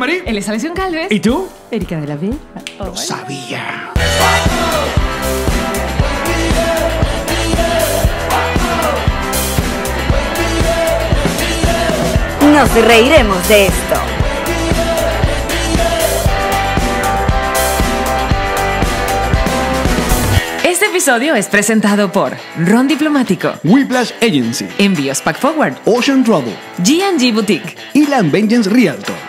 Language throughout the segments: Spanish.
María. Él es Alessio Calves. ¿Y tú? Erika de la V. Lo oh, sabía. Nos reiremos de esto. Este episodio es presentado por Ron Diplomático, Whiplash Agency, Envíos Pack Forward, Ocean Travel, G&G Boutique y Land Vengeance Realtor.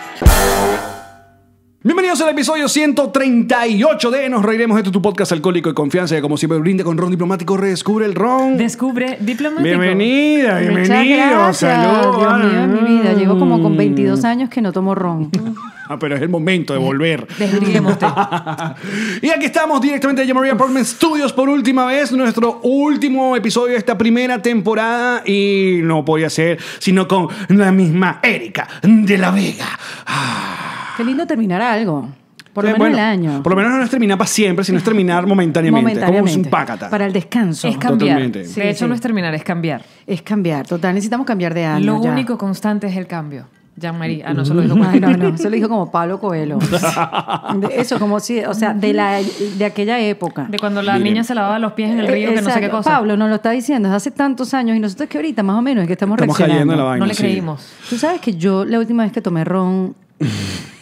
Bienvenidos al episodio 138 de Nos Reiremos. Este tu podcast alcohólico y confianza. como siempre, brinde con ron diplomático. Redescubre el ron. Descubre diplomático. Bienvenida, bienvenido. Salud. Dios mi mm. vida. Llevo como con 22 años que no tomo ron. ah, pero es el momento de volver. y aquí estamos directamente de Yamaria Apartment Studios por última vez. Nuestro último episodio de esta primera temporada. Y no podía ser sino con la misma Erika de la Vega. Ah. Qué lindo terminar algo. Por lo eh, menos el año. Por lo menos no es terminar para siempre, sino es terminar momentáneamente. como un pácata. Para el descanso. Es cambiar. de hecho, no es terminar, es cambiar. Es cambiar, total. Necesitamos cambiar de año. Lo único constante es el cambio. Jean-Marie. Ah, no, solo dijo como... no, no, lo dijo como Pablo Coelho. eso, como si, o sea, de, la, de aquella época. De cuando la niña se lavaba los pies en el río, que no sé qué cosa. Pablo nos lo está diciendo Es hace tantos años y nosotros que ahorita más o menos es que estamos, estamos reaccionando. la no le creímos. Tú sabes que yo la última vez que tomé ron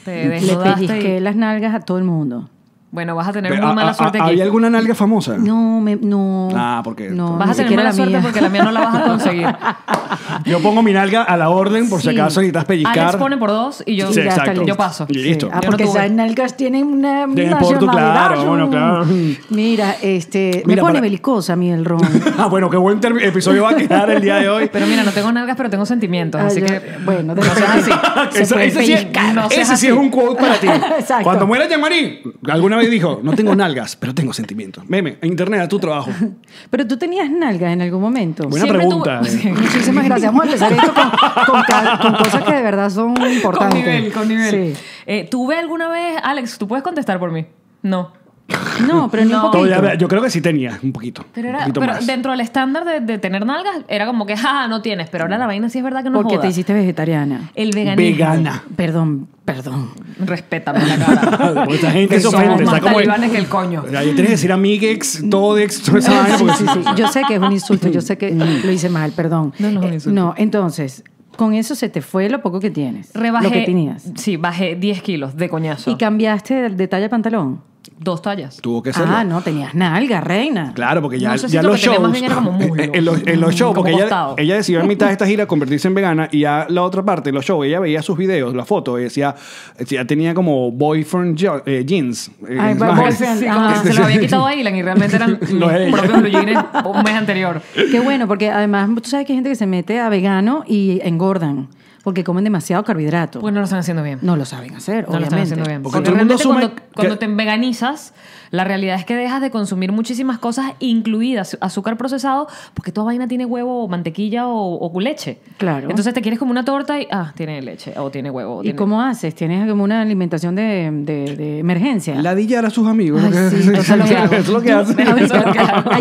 te Le las nalgas a todo el mundo. Bueno, vas a tener una mala suerte aquí. ¿Había alguna nalga famosa? No, me, no. Ah, porque. No, vas a tener mala suerte mía. porque la mía no la vas a conseguir. yo pongo mi nalga a la orden por si acaso necesitas pellizcar. Alex pone por dos y yo, paso. Y listo. Ah, porque las nalgas tienen una por tu bueno, claro. Mira, este, me pone belicosa a mí el ron. ah, bueno, qué buen episodio va a quedar el día de hoy. Pero mira, no tengo nalgas, pero tengo sentimientos, ah, así que... Bueno, de no seas así. ese, sí, es un quote para ti. Exacto. Cuando muera Yamari, alguna vez dijo, no tengo nalgas, pero tengo sentimientos. Meme, internet, a tu trabajo. Pero tú tenías nalgas en algún momento. Buena pregunta. muchísimas eh muchas gracias. Vamos a empezar con, cosas que de verdad son importantes. Con nivel, con nivel. Sí. Eh, ¿Tuve alguna vez, Alex, tú puedes contestar por mí? No. No, pero ni un No. poquito. yo creo que sí tenía, un poquito. Pero, era, pero dentro del estándar de, tener nalgas, era como que, ah, no tienes. Pero ahora la vaina sí es verdad que no Porque te hiciste vegetariana. El Vegana. Perdón, perdón. Respétame la cara. Porque esta gente Es como- el coño. Tienes yo que decir amigues todex, toda esa Yo sé que es un insulto, yo sé que mm. lo hice mal, perdón. No, no es un eh, insulto. No, entonces, con eso se te fue lo poco que tienes. Rebajé. Lo que tenías. Sí, bajé 10 kilos de coñazo. Y cambiaste de, de talla de pantalón dos tallas. Tuvo que ser. Ah, no, tenías nalga, reina. Claro, porque ya, no sé si ya lo los shows. Más bien era como en, los, en los shows, porque ella, ella, decidió en mitad de esta gira convertirse en vegana y ya la otra parte, los shows, ella veía sus videos, las fotos, y decía, ya tenía como boyfriend eh, jeans. Eh, Ay, pues, boyfriend. Ah, se lo había quitado a Ilan y realmente eran los propios jeans un mes anterior. Qué bueno, porque además tú sabes que hay gente que se mete a vegano y engordan porque comen demasiado carbohidrato. Pues no lo están haciendo bien. No lo saben hacer, no obviamente. Lo están haciendo bien. Porque, todo el mundo cuando, te veganizas, la realidad es que dejas de consumir muchísimas cosas, incluidas azúcar procesado, porque toda vaina tiene huevo o mantequilla o, o leche. Claro. Entonces te quieres como una torta y, ah, tiene leche o tiene huevo. ¿Y cómo haces? ¿Tienes como una alimentación de, de, de emergencia? Ladillar a sus amigos. hay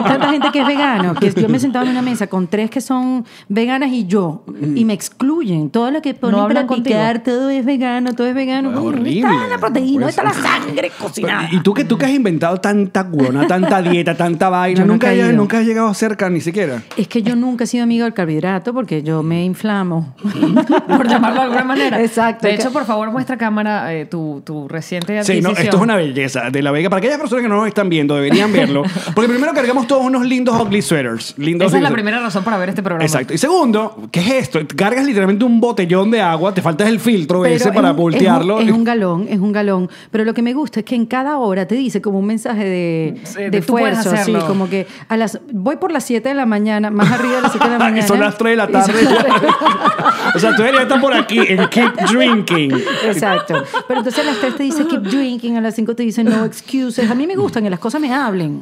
tanta gente que es vegano, que yo me he sentado en una mesa con tres que son veganas y yo, mm. y me excluyen. Todo lo que ponen para todo es vegano, todo es vegano. Ah, está la proteína? Pues está la sangre cocinada? ¿Y tú qué tú que has inventado? tanta guona, tanta dieta, tanta vaina. nunca, has llegado cerca, ni siquiera. Es que yo nunca he sido amigo del carbohidrato porque yo me inflamo, por llamarlo de alguna manera. Exacto. De hecho, por favor, muestra cámara eh, tu, reciente adquisición. Sí, esto es una belleza de la Vega. Para aquellas personas que no nos están viendo, deberían verlo. Porque primero cargamos todos unos lindos ugly sweaters. Lindos Esa es la primera razón para ver este programa. Exacto. Y segundo, ¿qué es esto? Cargas literalmente un botellón de agua, te falta el filtro ese para voltearlo. Es un, galón, es un galón. Pero lo que me gusta es que en cada hora te dice como un mensaje de, fuerza como que a las, voy por las 7 de la mañana, más arriba de las 7 de la mañana. son las 3 de la tarde. o sea, tú deberías estar por aquí en Keep Drinking. Exacto. Pero entonces a las 3 te dice Keep Drinking, a las 5 te dice No Excuses. A mí me gustan que las cosas me hablen.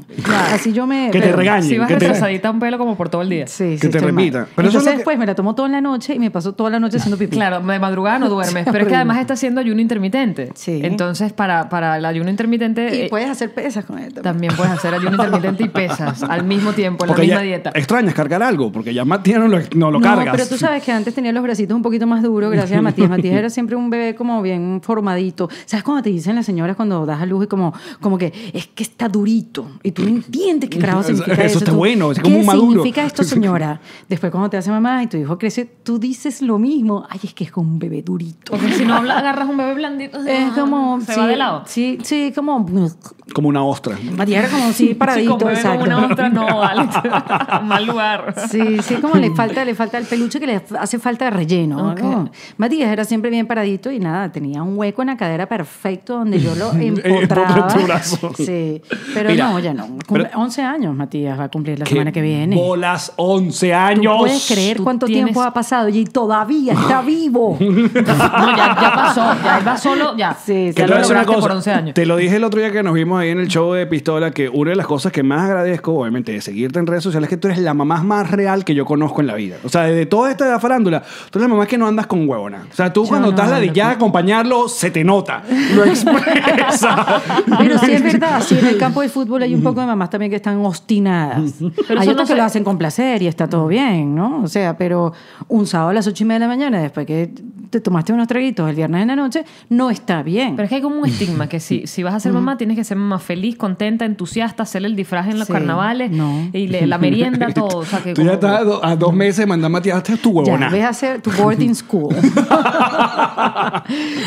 Así yo me... Que te regañen. Si vas que un pelo como por todo el día. Sí, que te repita. Pero entonces después pues, me la tomo toda la noche y me paso toda la noche haciendo pipí. Claro, de madrugada no duermes. pero es que además está haciendo ayuno intermitente. Sí. Entonces, para, para el ayuno intermitente... Y eh, puedes hacer pesas con esto. también. puedes hacer ayuno intermitente y pesas al mismo tiempo, en la misma dieta. Extrañas cargar algo, porque ya Matías no lo, no cargas. Pero tú sabes que antes tenía los bracitos un poquito más duros, gracias a Matías. Matías era siempre un bebé como bien formadito. ¿Sabes cómo te dicen las señoras cuando das a luz y como, como que es que está durito? Y tú no entiendes qué carajo significa eso. Eso está bueno, es como un maduro. ¿Qué significa esto, señora? Después, cuando te hace mamá y tu hijo crece, tú dices lo mismo. Ay, es que es como un bebé durito. Porque si no agarras un bebé blandito, es como, se de lado. Sí, sí, Como una ostra. Matías era como sí, paradito, sí, como una ostra, no, Alex. Mal lugar. Sí, sí, como le falta, le falta el peluche que le hace falta de relleno. Matías era siempre bien paradito y nada, tenía un hueco en la cadera perfecto donde yo lo empotraba. sí, pero no, ya no. 11 años, Matías, va a cumplir la semana que viene. ¡Bolas, 11 años! ¿Tú puedes creer cuánto tiempo ha pasado y todavía está vivo? no, ya, ya pasó, ya va solo, ya. Sí, ya lo lograste cosa, por 11 años. Te lo dije el otro día que nos vimos ahí en el show de Pistola que una de las cosas que más agradezco, obviamente, de seguirte en redes sociales es que tú eres la mamá más real que yo conozco en la vida. O sea, de toda esta edad farándula, tú eres la mamá que no andas con huevona. O sea, tú cuando estás la de ya acompañarlo, se te nota. Lo expresa. Pero sí es verdad, sí, en el campo de fútbol hay un poco de mamás también que están obstinadas. hay otras que lo hacen con placer y está todo bien, ¿no? O sea, pero un sábado a las ocho y media de la mañana, después que te tomaste unos traguitos el viernes en la noche, no está bien. Pero es que hay como un estigma que si, si vas a ser mamá, tienes que ser mamá feliz, contenta, entusiasta, hacerle el disfraz en los carnavales y la merienda, todo. O sea, que Tú ya estás a, dos meses mandando a Matías a tu huevona. Ya, ves a hacer tu boarding school.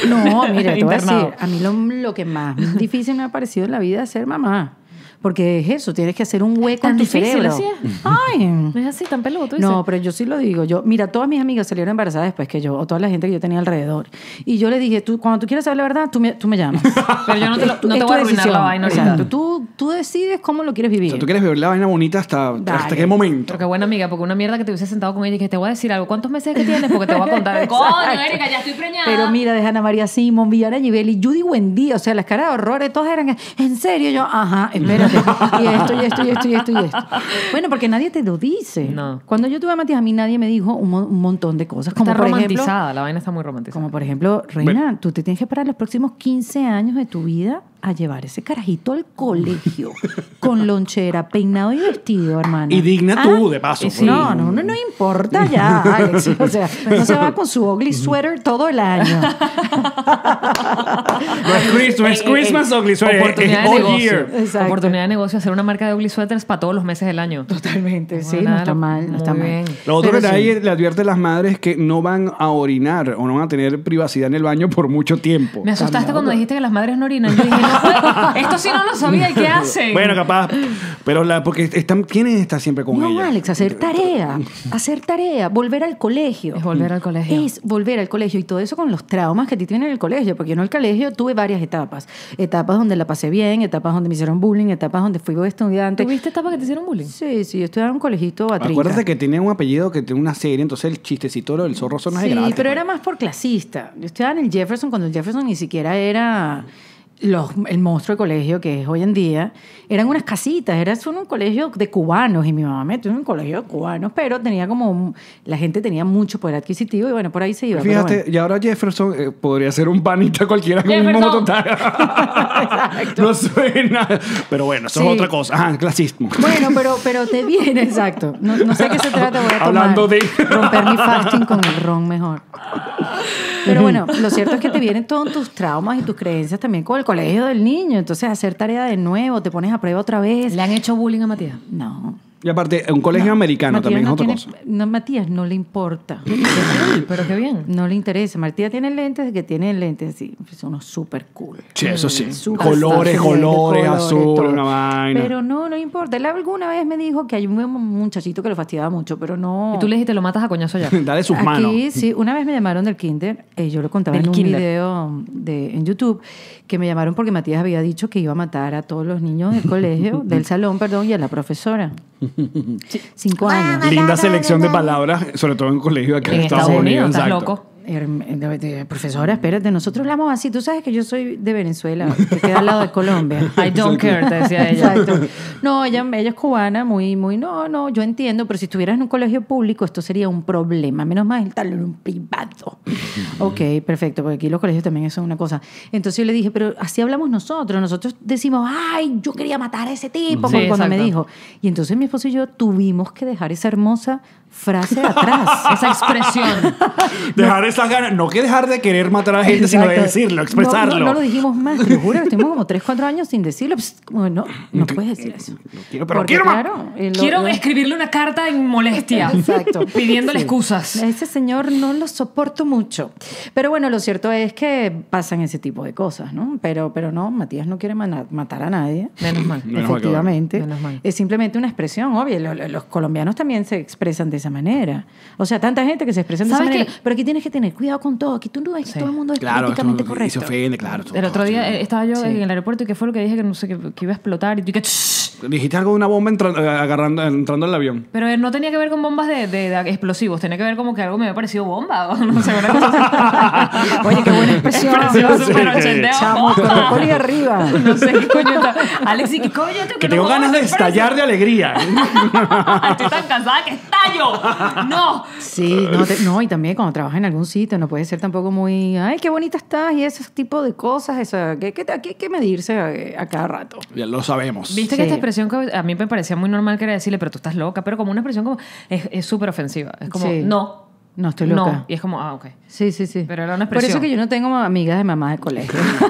no, mira, te a decir, a mí lo, lo que más difícil me ha parecido en la vida es ser mamá. Porque es eso, tienes que hacer un hueco en tu cerebro. es. Ay. No es así, tan peludo. No, pero yo sí lo digo. Yo, mira, todas mis amigas salieron embarazadas después que yo, o toda la gente que yo tenía alrededor. Y yo le dije, tú, cuando tú quieras saber la verdad, tú me, tú me llamas. pero yo no te, lo, no te voy a arruinar la vaina. Tú, tú decides cómo lo quieres vivir. O sea, tú quieres ver la vaina bonita hasta, hasta qué momento. Pero qué buena amiga, porque una mierda que te hubiese sentado con ella y que te voy a decir algo. ¿Cuántos meses que tienes? Porque te voy a contar. Coño, Erika, ya estoy preñada. Pero mira, de Ana María Simón, Villara Givelli, Judy Wendy, o sea, las caras de horrores, todas eran, en serio, yo, ajá, espera. y esto, y esto, y esto, y esto, Bueno, porque nadie te lo dice. Cuando yo tuve a Matías, a mí nadie me dijo un, montón de cosas. Como, está romantizada, la vaina está muy romantizada. Como por ejemplo, Reina, tú te tienes que parar los próximos 15 años de tu vida a llevar ese carajito al colegio con lonchera, peinado y vestido, hermano. Y digna tú, ah, de paso. Pues. No, no, no, no importa ya, Alex. O sea, no se va con su ugly sweater todo el año. no es eh, eh, Christmas, Christmas eh, ugly sweater. Oportunidad de negocio. Oportunidad de negocio, hacer una marca de ugly sweaters para todos los meses del año. Totalmente, sí, no está mal, no está bien. Lo otro Pero ahí le advierte a las madres que no van a orinar o no van a tener privacidad en el baño por mucho tiempo. Me asustaste cuando dijiste que las madres no orinan. Esto sí no lo sabía. ¿Y qué hacen? Bueno, capaz. Pero la, porque están, ¿quién está siempre con ella? No, Alex, hacer tarea. Hacer tarea. Volver al colegio. Es volver al colegio. Es volver al colegio. Y todo eso con los traumas que te tienen en el colegio. Porque yo en el colegio tuve varias etapas. Etapas donde la pasé bien, etapas donde me hicieron bullying, etapas donde fui estudiante. ¿Tuviste etapas que te hicieron bullying? Sí, sí. Yo estudiaba en un ¿Te acuerdas Acuérdate que tenía un apellido que tenía una serie. Entonces el chistecito el zorro son Sí, pero pues. era más por clasista. Yo estudiaba en el Jefferson cuando el Jefferson ni siquiera era los, el monstruo de colegio que es hoy en día, eran unas casitas, era un colegio de cubanos y mi mamá metió en un colegio de cubanos, pero tenía como, la gente tenía mucho poder adquisitivo y bueno, por ahí se iba. Fíjate, y ahora Jefferson eh, podría ser un panita cualquiera con un un Exacto. no suena, pero bueno, eso es otra cosa, Ah, clasismo. Bueno, pero, pero te viene, exacto. No, sé qué se trata, voy a tomar, Hablando de... romper mi fasting con el ron mejor. Pero bueno, lo cierto es que te vienen todos tus traumas y tus creencias también con el colegio del niño. Entonces, hacer tarea de nuevo, te pones a prueba otra vez. ¿Le han hecho bullying a Matías? No. Y aparte, un colegio americano también es otra cosa. No, Matías no le importa. pero qué bien. No le interesa. Matías tiene lentes, que tiene lentes así. Son pues unos súper cool. Sí, eso sí. colores, colores, azul, una vaina. Pero no, no importa. Él alguna vez me dijo que hay un muchachito que lo fastidiaba mucho, pero no. Y tú le dijiste, lo matas a coñazo ya. Dale sus Aquí, manos. sí. Una vez me llamaron del kinder. Eh, yo lo contaba en un video de, en YouTube, que me llamaron porque Matías había dicho que iba a matar a todos los niños del colegio, del salón, perdón, y a la profesora. Cinco años. Linda selección de palabras, sobre todo en colegio acá en, Estados, Unidos. Unidos loco profesora, espérate, nosotros hablamos así. Tú sabes que yo soy de Venezuela, que queda al lado de Colombia. I don't care, decía ella. No, ella, es cubana, muy, muy, no, no, yo entiendo, pero si estuvieras en un colegio público, esto sería un problema. Menos mal estarlo en un privado. ok, perfecto, porque aquí los colegios también son una cosa. Entonces yo le dije, pero así hablamos nosotros. Nosotros decimos, ay, yo quería matar a ese tipo cuando me dijo. Y entonces mi esposo y yo tuvimos que dejar esa hermosa frase atrás. Esa expresión. Dejar esas ganas. No que dejar de querer matar a gente, sino decirlo, expresarlo. No, lo dijimos más, te juro. Estuvimos como 3, 4 años sin decirlo. Pues, no, no puedes decir eso. Quiero, pero quiero, claro, eh, quiero escribirle una carta en molestia. Exacto. Pidiéndole excusas. excusas. Ese señor no lo soporto mucho. Pero bueno, lo cierto es que pasan ese tipo de cosas, ¿no? Pero, pero no, Matías no quiere matar a nadie. Menos mal. Efectivamente. Es simplemente una expresión, obvio. Los, los colombianos también se expresan de esa manera. O sea, tanta gente que se expresa de esa manera. Pero aquí tienes que tener cuidado con todo. Aquí tú no ves que todo el mundo es políticamente correcto. Y se ofende, claro. El otro día eh, estaba yo en el aeropuerto y que fue lo que dije que no sé, que, iba a explotar y tú que dijiste algo de una bomba entrando, eh, agarrando, entrando el avión. Pero eh, no tenía que ver con bombas de, explosivos, tenía que ver como que algo me había parecido bomba. No sé, Oye, qué buena expresión. Explosión super ochenteo. Chamo, con arriba. No sé qué coño está. Alex, ¿qué coño está? Que tengo ganas de estallar de alegría. Estoy tan cansada que estallo. No. Sí, no, y también cuando trabajas en algún sitio no puede ser tampoco muy, ay, qué bonita estás y ese tipo de cosas. Eso, medirse eh, a, cada rato. Ya lo sabemos. ¿Viste que esta que a mí me parecía muy normal que era decirle, pero tú estás loca, pero como una expresión como, es súper ofensiva. Es como, no, no, estoy loca. No. Y es como, ah, ok. Sí, sí, sí. Pero era una expresión. Por eso que yo no tengo amigas de mamá de colegio.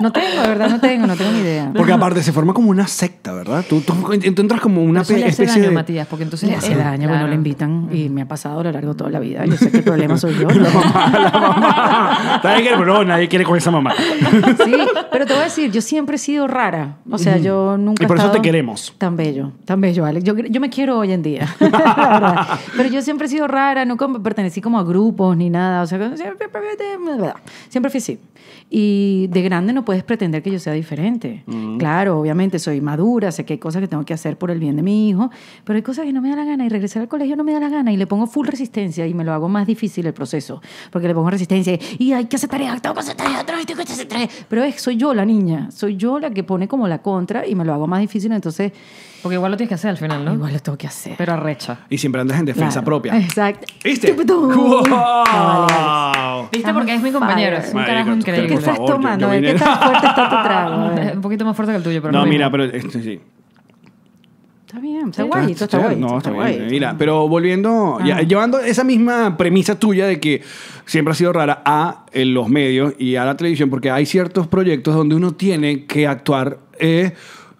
no tengo, de verdad, no tengo, no tengo ni idea. Porque aparte se forma como una secta, ¿verdad? Tú, entras como una eso le hace especie daño, de... Matías, porque entonces le hace daño. Claro. Bueno, le invitan y me ha pasado a lo largo de toda la vida. Yo sé que el problema soy yo. la mamá, la mamá. Nadie quiere, pero no, nadie quiere con esa mamá. sí, pero te voy a decir, yo siempre he sido rara. O sea, yo nunca Y por eso te queremos. Tan bello, tan bello, Alex. Yo, yo me quiero hoy en día, la verdad. Pero siempre he sido rara, no pertenecí como a grupos ni nada. O sea, siempre, fui así. Y de grande no puedes pretender que yo sea diferente. Mm. Claro, obviamente soy madura, sé que hay cosas que tengo que hacer por el bien de mi hijo, pero hay cosas que no me da la gana y regresar al colegio no me da la gana y le pongo full resistencia y me lo hago más difícil el proceso, porque le pongo resistencia y hay que hacer tareas, tengo que hacer tareas, tengo que hacer tareas. Pero es, soy yo la niña, soy yo la que pone como la contra y me lo hago más difícil, entonces... Porque igual lo tienes que hacer al final, ¿no? Igual lo tengo que hacer. Pero arrecha. Y siempre andas en defensa propia. Exacto. ¿Viste? ¡Wow! ¿Viste? Porque es mi compañero. Es un carajo increíble. ¿Qué estás tomando? ¿Qué tan fuerte está tu trago? Un poquito más fuerte que el tuyo, pero No, No mira, pero este, sí. Está bien, está guay, está guay. No, está guay. Mira, pero volviendo, ah. llevando esa misma premisa tuya de que siempre ha sido rara a los medios y a la televisión, porque hay ciertos proyectos donde uno tiene que actuar eh,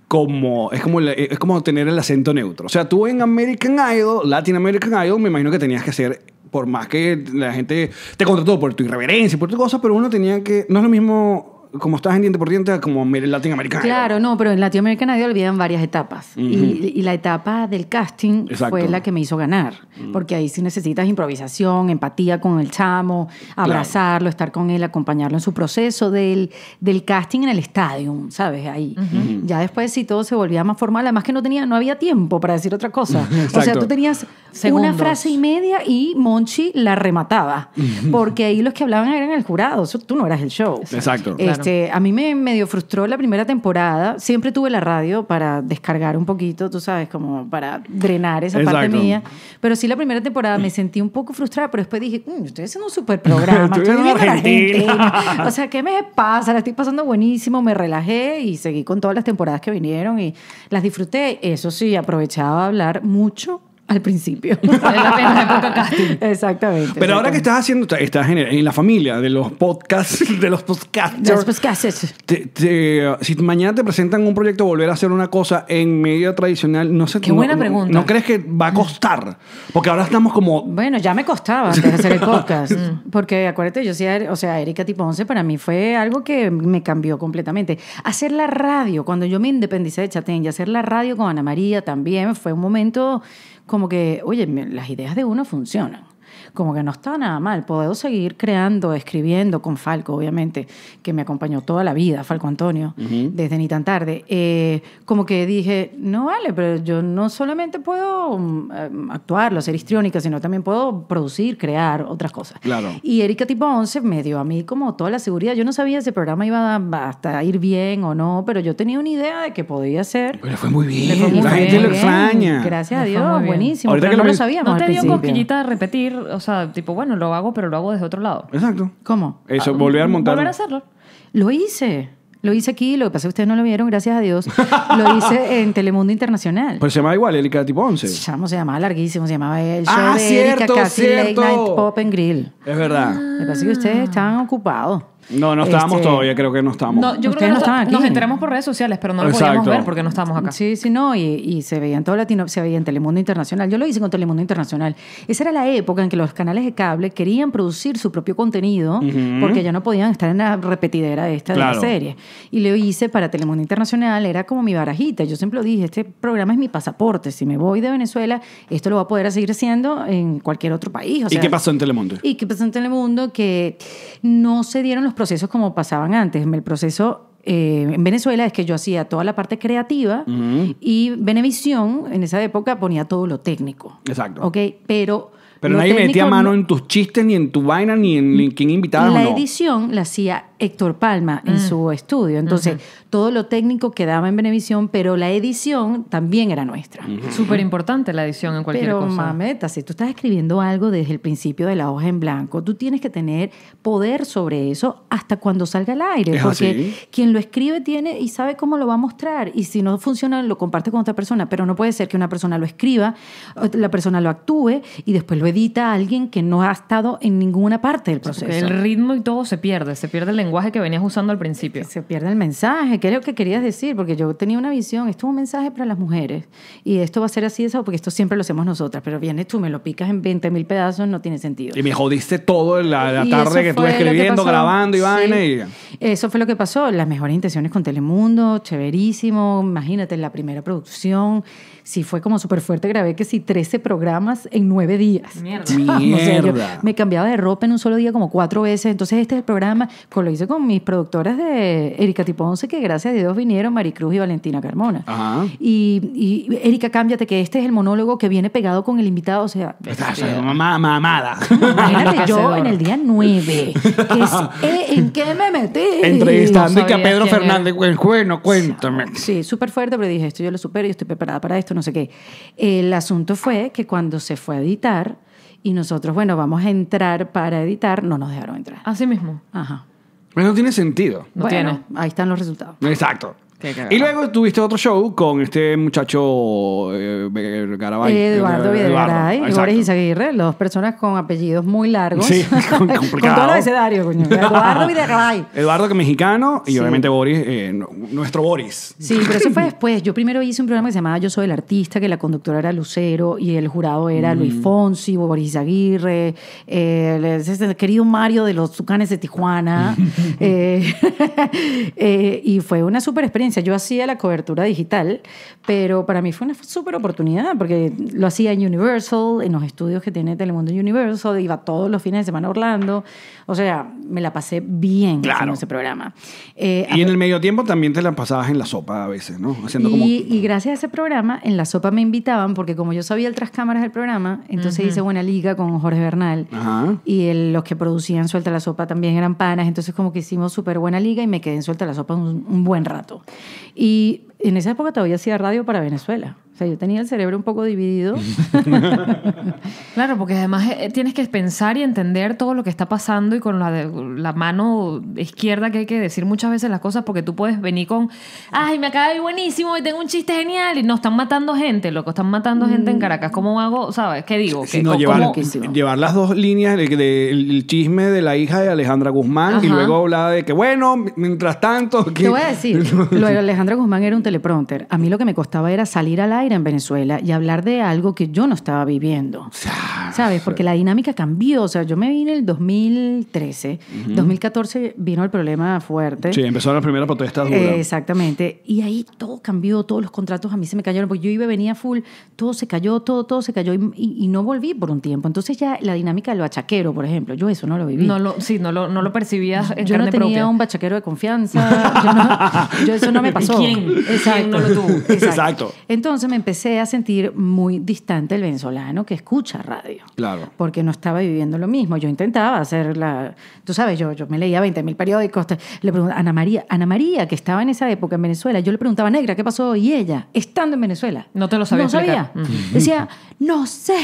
como, es como, es como tener el acento neutro. O sea, tú en American Idol, Latin American Idol, me imagino que tenías que hacer por más que la gente te contrató por tu irreverencia, por tu cosa, pero uno tenía que, no es lo mismo como estás en diente por diente, como Latinoamérica Claro, no, pero en nadie olvida olvidan varias etapas. y, la etapa del casting fue la que me hizo ganar. Porque ahí sí necesitas improvisación, empatía con el chamo, abrazarlo, estar con él, acompañarlo en su proceso del, del casting en el estadio, ¿sabes? Ahí. Ya después sí todo se volvía más formal. Además que no, tenía, no había tiempo para decir otra cosa. o sea, tú tenías una frase y media y Monchi la remataba. Porque ahí los que hablaban eran el jurado. tú no eras el show. Exacto. Este, este, a mí me medio frustró la primera temporada. Siempre tuve la radio para descargar un poquito, tú sabes, como para drenar esa parte mía. Pero sí, la primera temporada me sentí un poco frustrada, pero después dije, mmm, estoy haciendo un super programa, estoy viviendo en o sea, ¿qué me pasa? La estoy pasando buenísimo, me relajé y seguí con todas las temporadas que vinieron y las disfruté. Eso sí, aprovechaba hablar mucho al principio. la pena Exactamente. Pero ahora que estás haciendo, estás en, la familia de los podcasts, de los podcasters. Los podcasts. si mañana te presentan un proyecto, volver a hacer una cosa en medio tradicional, no sé. Qué buena pregunta. No, crees que va a costar? Porque ahora estamos como... Bueno, ya me costaba hacer el podcast. Mm. porque acuérdate, yo sí o sea, Erika Tiponce para mí fue algo que me cambió completamente. Hacer la radio, cuando yo me independicé de Chatén y hacer la radio con Ana María también fue un momento como que, oye, las ideas de uno funcionan como que no está nada mal. Puedo seguir creando, escribiendo con Falco, obviamente, que me acompañó toda la vida, Falco Antonio, desde ni tan tarde. Eh, como que dije, no vale, pero yo no solamente puedo mm, eh, actuar, hacer histriónica, sino también puedo producir, crear otras cosas. Y Erika Tipo 11 me dio a mí como toda la seguridad. Yo no sabía si el programa iba a, hasta ir bien o no, pero yo tenía una idea de que podía ser. Pero fue muy bien, la gente lo extraña. Gracias a Dios, buenísimo. pero no lo, sabíamos. ¿No te dio cosquillita de repetir? O o sea, tipo, bueno, lo hago, pero lo hago desde otro lado. Exacto. ¿Cómo? Eso, ah, volver a montarlo. Volver a hacerlo. Lo hice. Lo hice aquí, lo que pasa es que ustedes no lo vieron, gracias a Dios. Lo hice en Telemundo Internacional. Pero pues se llamaba igual, Erika Tipo 11. Se, llamaba, se larguísimo, se llamaba El ah, Show ah, de cierto, Erika, casi Late Night Pop and Grill. Es verdad. Lo que pasa es que ustedes estaban ocupados. No, no estábamos este, todavía, creo que no estábamos. No, yo no nos, aquí. nos, enteramos por redes sociales, pero no lo podíamos ver porque no estábamos acá. Sí, sí, no, y, se veía en todo Latino, se veía en Telemundo Internacional. Yo lo hice con Telemundo Internacional. Esa era la época en que los canales de cable querían producir su propio contenido porque ya no podían estar en la repetidera esta de esta serie. Y lo hice para Telemundo Internacional, era como mi barajita. Yo siempre lo dije, este programa es mi pasaporte. Si me voy de Venezuela, esto lo voy a poder seguir haciendo en cualquier otro país. ¿Y qué pasó en Telemundo? ¿Y qué pasó en Telemundo? Que no se dieron los procesos como pasaban antes. En el proceso eh, en Venezuela es que yo hacía toda la parte creativa y Venevisión en esa época ponía todo lo técnico. Exacto. Ok, pero... Pero nadie metía mano en tus chistes, ni en tu vaina, ni en, invitaba quién invitaba La edición la hacía Héctor Palma en mm. su estudio. Entonces, todo lo técnico quedaba en Benevisión, pero la edición también era nuestra. Súper importante la edición en cualquier pero, cosa. Pero mameta, si tú estás escribiendo algo desde el principio de la hoja en blanco, tú tienes que tener poder sobre eso hasta cuando salga al aire. porque quien lo escribe tiene y sabe cómo lo va a mostrar. Y si no funciona, lo comparte con otra persona. Pero no puede ser que una persona lo escriba, la persona lo actúe y después lo edita a alguien que no ha estado en ninguna parte del proceso. Porque el ritmo y todo se pierde, se pierde el lenguaje que venías usando al principio. se pierde el mensaje, ¿Qué es lo que querías decir, porque yo tenía una visión, esto es un mensaje para las mujeres, y esto va a ser así, eso, porque esto siempre lo hacemos nosotras, pero vienes tú, me lo picas en 20 mil pedazos, no tiene sentido. Y me jodiste todo la, la tarde que estuve escribiendo, grabando y vaina. Y... Eso fue lo que pasó, las mejores intenciones con Telemundo, chéverísimo, imagínate, la primera producción sí fue como súper fuerte, grabé que sí 13 programas en 9 días. Mierda. Mierda. me cambiaba de ropa en un solo día como cuatro veces. Entonces este es el programa, Pues lo hice con mis productoras de Erika Tiponce, que gracias a Dios vinieron, Maricruz y Valentina Carmona. Ajá. Y, y Erika, cámbiate, que este es el monólogo que viene pegado con el invitado. O sea, mamada. mamada. Imagínate yo en el día 9. Eh, ¿En qué me metí? Entrevistando a Pedro Fernández. Bueno, cuéntame. Sí, súper fuerte, pero dije, esto yo lo supero y estoy preparada para esto no sé qué. El asunto fue que cuando se fue a editar y nosotros, bueno, vamos a entrar para editar, no nos dejaron entrar. Así ah, mismo. Ajá. Pero no tiene sentido. bueno, ahí están los resultados. Exacto y luego tuviste otro show con este muchacho eh, Garabay. Eh, Eduardo y Boris dos personas con apellidos muy largos. Sí, complicado. todo coño. Eduardo Videgaray. Eduardo que mexicano y obviamente Boris, eh, nuestro Boris. Sí, pero eso fue después. Yo primero hice un programa que se llamaba Yo soy el artista, que la conductora era Lucero y el jurado era mm. Luis Fonsi, Boris Izaguirre, el, querido Mario de los Tucanes de Tijuana. y fue una super experiencia yo hacía la cobertura digital, pero para mí fue una súper oportunidad porque lo hacía en Universal, en los estudios que tiene Telemundo Universal, iba todos los fines de semana Orlando. O sea, me la pasé bien claro. ese programa. Eh, y en el medio tiempo también te la pasabas en la sopa a veces, ¿no? y, gracias a ese programa, en la sopa me invitaban porque como yo sabía el cámaras del programa, entonces hice Buena Liga con Jorge Bernal y los que producían Suelta la Sopa también eran panas, entonces como que hicimos súper Buena Liga y me quedé en Suelta la Sopa un buen rato. Y en esa época todavía hacía radio para Venezuela. O sea, yo tenía el cerebro un poco dividido. claro, porque además eh, tienes que pensar y entender todo lo que está pasando y con la, mano izquierda que hay que decir muchas veces las cosas porque tú puedes venir con, ay, me acaba de ir buenísimo y tengo un chiste genial y no, están matando gente, loco, están matando gente en mm. Caracas. ¿Cómo hago? ¿Sabes? ¿Qué digo? llevar, las dos líneas, el, chisme de la hija de Alejandra Guzmán y luego hablar de que, bueno, mientras tanto... Te voy a decir, lo de Alejandra Guzmán era un teléfono Pronter, a mí lo que me costaba era salir al aire en Venezuela y hablar de algo que yo no estaba viviendo. ¿sabes? Porque la dinámica cambió. O sea, yo me vine el 2013, En 2014 vino el problema fuerte. Sí, empezaron las primeras protestas eh, exactamente. Y ahí todo cambió, todos los contratos a mí se me cayeron, porque yo iba, venía full, todo se cayó, todo, todo se cayó y, no volví por un tiempo. Entonces ya la dinámica del bachaquero, por ejemplo, yo eso no lo viví. No lo, sí, no lo, no lo percibía Yo no tenía un bachaquero de confianza, yo, eso no me pasó. ¿Quién? Exacto. Entonces me empecé a sentir muy distante el venezolano que escucha radio. Claro. Porque no estaba viviendo lo mismo. Yo intentaba hacer la. Tú sabes, yo, yo me leía 20.000 periódicos. Le preguntaba a Ana María, Ana María, que estaba en esa época en Venezuela, yo le preguntaba, Negra, ¿qué pasó? Y ella, estando en Venezuela. No te lo sabía. No sabía. Decía, no sé,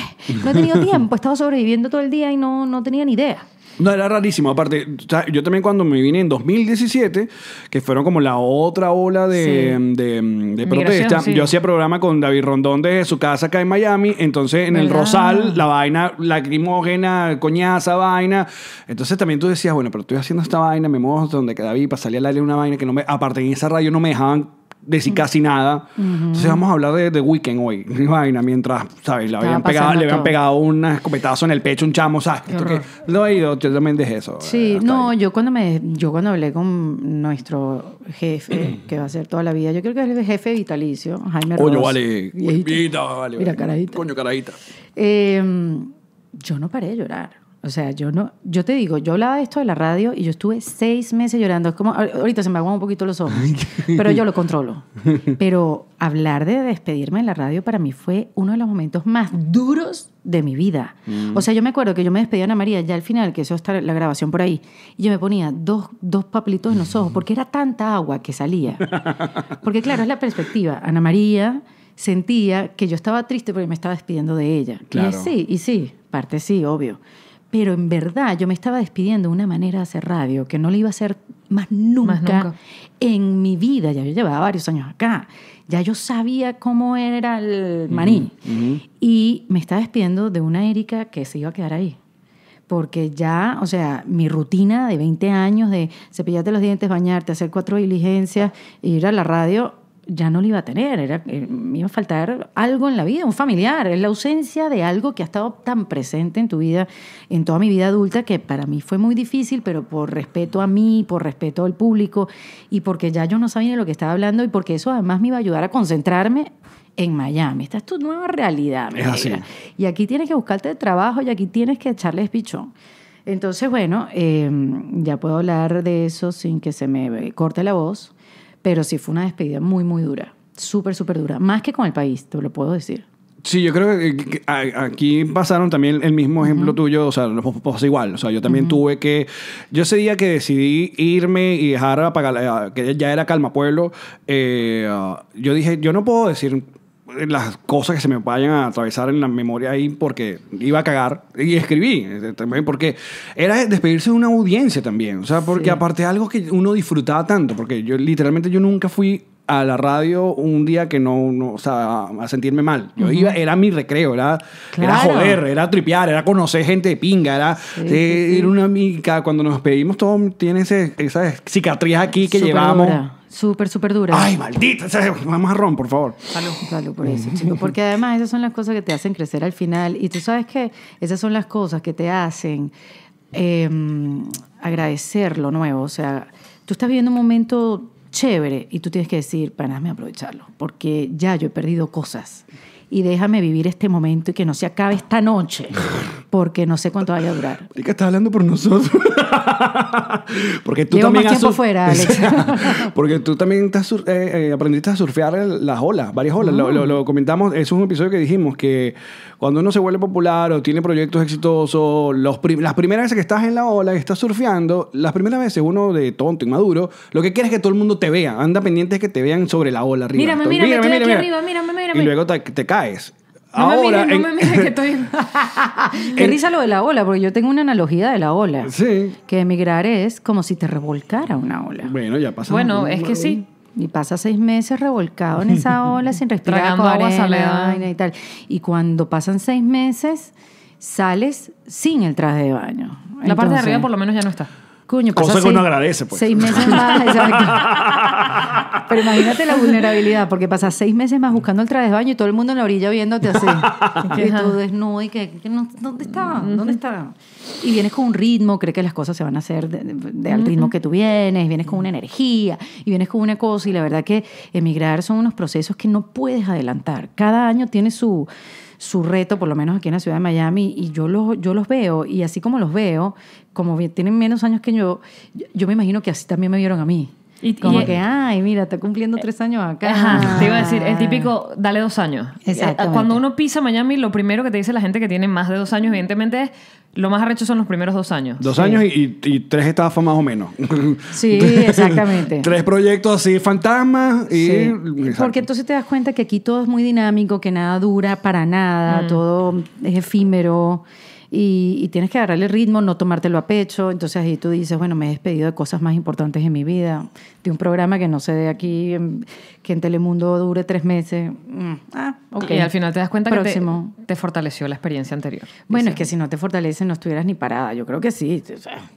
no he tenido tiempo, estaba sobreviviendo todo el día y no, no tenía ni idea. No, era rarísimo. Aparte, yo también cuando me vine en 2017, que fueron como la otra ola de, em, em, protesta, yo hacía programa con David Rondón desde su casa acá en Miami. Entonces, en el Rosal, la vaina lacrimógena, coñaza, vaina. Entonces, también tú decías, bueno, pero estoy haciendo esta vaina, me muevo donde que David, para salir al aire una vaina que no me. Aparte, en esa radio no me dejaban de si casi nada. Entonces vamos a hablar de, de Weekend hoy. vaina, mientras, ¿sabes? Le habían, pegado, le habían pegado un escopetazo en el pecho un chamo, ¿sabes? Esto que, lo he ido, yo también dejé eso. Sí, eh, no, yo cuando me yo cuando hablé con nuestro jefe, que va a ser toda la vida, yo creo que es el jefe vitalicio, Jaime Ross. Coño, vale. vale, vale. Mira, carajita. Coño, carajita. Em, yo no paré de llorar. O sea, yo no, yo te digo, yo hablaba de esto de la radio y yo estuve seis meses llorando. como, ahorita se me aguan un poquito los ojos, pero yo lo controlo. Pero hablar de despedirme en la radio para mí fue uno de los momentos más duros de mi vida. Mm. O sea, yo me acuerdo que yo me despedía a Ana María ya al final, que eso está la grabación por ahí, y yo me ponía dos, dos papelitos en los ojos, porque era tanta agua que salía. Porque claro, es la perspectiva. Ana María sentía que yo estaba triste porque me estaba despidiendo de ella. sí, y sí, parte sí, obvio pero en verdad yo me estaba despidiendo de una manera de hacer radio que no le iba a hacer más nunca, en mi vida. Ya yo llevaba varios años acá. Ya yo sabía cómo era el maní. Y me estaba despidiendo de una Erika que se iba a quedar ahí. Porque ya, o sea, mi rutina de 20 años de cepillarte los dientes, bañarte, hacer cuatro diligencias, ir a la radio, ya no lo iba a tener, era, eh, me iba a faltar algo en la vida, un familiar, es la ausencia de algo que ha estado tan presente en tu vida, en toda mi vida adulta, que para mí fue muy difícil, pero por respeto a mí, por respeto al público y porque ya yo no sabía de lo que estaba hablando y porque eso además me iba a ayudar a concentrarme en Miami. Esta es tu nueva realidad. Y aquí tienes que buscarte trabajo y aquí tienes que echarle pichón. Entonces, bueno, eh, ya puedo hablar de eso sin que se me corte la voz pero sí fue una despedida muy, muy dura, súper, súper dura, más que con el país, te lo puedo decir. Sí, yo creo que aquí pasaron también el mismo ejemplo tuyo, o sea, nos igual, o sea, yo también tuve que, yo ese día que decidí irme y dejar a que ya era Calma Pueblo, eh, yo dije, yo no puedo decir eh, las cosas que se me vayan a atravesar en la memoria ahí porque iba a cagar y escribí este, también porque era despedirse de una audiencia también o sea porque aparte algo que uno disfrutaba tanto porque yo literalmente yo nunca fui a la radio un día que no, o sea, a sentirme mal. Yo iba, era mi recreo, era, era joder, era tripear, era conocer gente de pinga, era, eh, era una amiga Cuando nos pedimos, todo tiene ese, esa cicatriz aquí que llevamos. Súper, súper dura. Ay, maldita, Ron, por favor. Salud. Salud por eso, chico. Porque además esas son las cosas que te hacen crecer al final. Y tú sabes que esas son las cosas que te hacen em, agradecer lo nuevo. O sea, tú estás viviendo un momento chévere y tú tienes que decir, para nada, me aprovecharlo, porque ya yo he perdido cosas y déjame vivir este momento y que no se acabe esta noche, porque no sé cuánto vaya a durar. Marica, estás hablando por nosotros. porque tú también más tiempo fuera, Alex. porque tú también estás aprendiste a surfear las olas, varias olas. Ah. lo, comentamos, es un episodio que dijimos, que cuando uno se vuelve popular o tiene proyectos exitosos, los las primeras veces que estás en la ola, y estás surfeando, las primeras veces uno de tonto, inmaduro, lo que quiere es que todo el mundo te vea. Anda pendiente de que te vean sobre la ola arriba. Mírame, mírame, mírame, mírame, mírame, mírame, Y luego te, te caes no Ahora, me mires, no me mires que estoy. Qué risa lo de la ola, porque yo tengo una analogía de la ola. Sí. Que emigrar es como si te revolcara una ola. Bueno, ya pasa. Bueno, es que sí. Y pasa seis meses revolcado en esa ola sin respirar. con agua Y tal. Y cuando pasan seis meses, sales sin el traje de baño. La parte de arriba por lo menos ya no está. Coño, Cosa que seis, uno agradece, pues. Seis meses más, Pero imagínate la vulnerabilidad, porque pasas seis meses más buscando el traje baño y todo el mundo en la orilla viéndote así. y tú desnudo y que, ¿dónde está? ¿Dónde está? y vienes con un ritmo, cree que las cosas se van a hacer de, al ritmo que tú vienes, vienes con una energía y vienes con una cosa y la verdad que emigrar son unos procesos que no puedes adelantar. Cada año tiene su, su reto, por lo menos aquí en la ciudad de Miami, y yo los, yo los veo y así como los veo, como tienen menos años que yo, yo me imagino que así también me vieron a mí. como eh, que, ay, mira, está cumpliendo eh, tres años acá. te iba a decir, es ah. típico, dale dos años. Eh, Exacto. Cuando uno pisa Miami, lo primero que te dice la gente que tiene más de dos años, evidentemente, es lo más arrecho son los primeros dos años. Dos años y, tres estafas más o menos. Sí, exactamente. tres proyectos así, fantasmas y... Porque entonces te das cuenta que aquí todo es muy dinámico, que nada dura para nada, mm. todo es efímero y, tienes que agarrarle ritmo, no tomártelo a pecho. Entonces ahí tú dices, bueno, me he despedido de cosas más importantes en mi vida, de un programa que no se dé aquí, que en Telemundo dure tres meses. Mm, ah, ok. Y al final te das cuenta que te, fortaleció la experiencia anterior. Bueno, es que si no te fortalece no estuvieras ni parada. Yo creo que sí.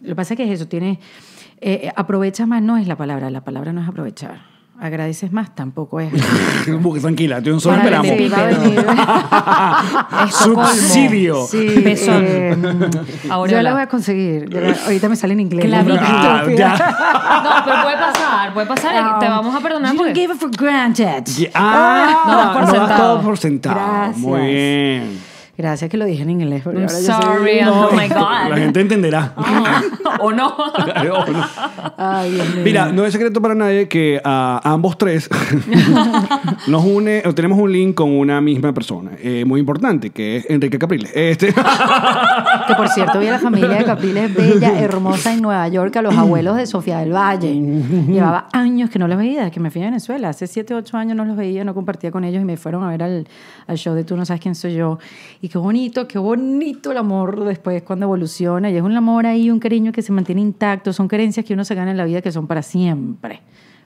lo que pasa es que eso, tiene Eh, eh más no es la palabra, la palabra no es aprovechar agradeces más, tampoco es. tranquila, Te un solo esperamos. Subsidio. Sí, eh, Ahora yo la voy a conseguir. ahorita me sale en inglés. Claro, no, no, pero puede pasar, puede pasar. Ah, te vamos a perdonar. You give for granted. Ah, no, por Todo por sentado. Gracias. Muy bien. Gracias que lo dije en inglés. sorry, oh my God. La gente entenderá. o no. Mira, no es secreto para nadie que a ah, ambos tres nos une, tenemos un link con una misma persona, eh, muy importante, que es Enrique Capriles. Este... que por cierto, vi a la familia de Capriles bella, hermosa en Nueva York, a los abuelos de Sofía del Valle. Llevaba años que no los veía, que me fui a Venezuela. Hace 7, ocho años no los veía, no compartía con ellos y me fueron a ver al, al show de Tú no sabes quién soy yo. Y qué bonito, qué bonito el amor después cuando evoluciona. Y es un amor ahí, un cariño que se mantiene intacto. Son creencias que uno se gana en la vida que son para siempre.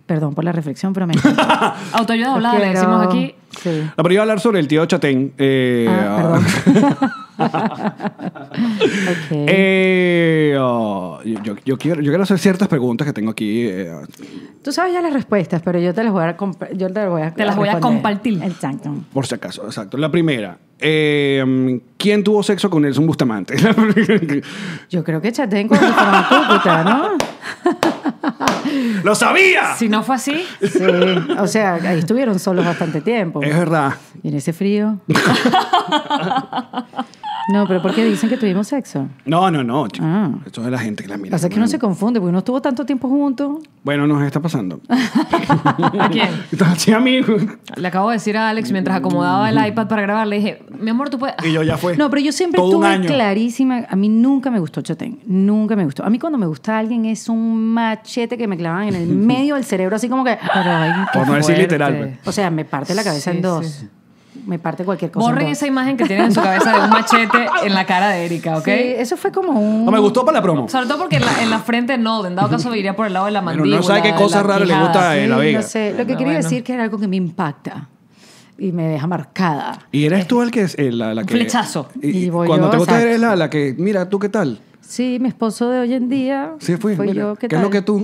Perdón por la reflexión, pero me... Autoayuda hablada, decimos aquí. Sí. yo pero a hablar sobre el tío Chatén. yo, quiero, hacer ciertas preguntas que tengo aquí. Eh. Tú sabes ya las respuestas, pero yo te las voy a, yo te las voy a, las voy a compartir. Por si acaso, exacto. La primera. Eh, ¿Quién tuvo sexo con Nelson Bustamante? yo creo que Chatén con ¿no? ¡Lo sabía! Si no fue así. Sí. O sea, estuvieron solos bastante tiempo. Es verdad. Y en ese frío. No, pero ¿por qué dicen que tuvimos sexo. No, no, no. Ah. Esto es la gente que la mira. Pasa que uno se confunde, porque uno estuvo tanto tiempo juntos. Bueno, nos está pasando. ¿A quién? Sí, a mí. Le acabo de decir a Alex mientras acomodaba el iPad para grabar, le dije, mi amor, tú puedes. Y yo ya fue. No, pero yo siempre estuve clarísima. A mí nunca me gustó Choteng. Nunca me gustó. A mí cuando me gusta alguien es un machete que me clavan en el medio del cerebro, así como que. Por no decir literal, pues. O sea, me parte la cabeza en dos me parte cualquier cosa. Borren esa imagen que tienen en su cabeza de un machete en la cara de Erika, ¿ok? Sí, eso fue como un... No, me gustó para la promo. Sobre todo porque en la, frente no, en dado caso me iría por el lado de la mandíbula. Pero no sabe qué cosas raras le gusta en la vega. No sé, lo que quería decir que era algo que me impacta y me deja marcada. Y eres tú el que es eh, la, que... Flechazo. Y, cuando te gusta eres la, la que, mira, ¿tú qué tal? Sí, mi esposo de hoy en día. Sí, fui. yo que ¿Qué es lo que tú?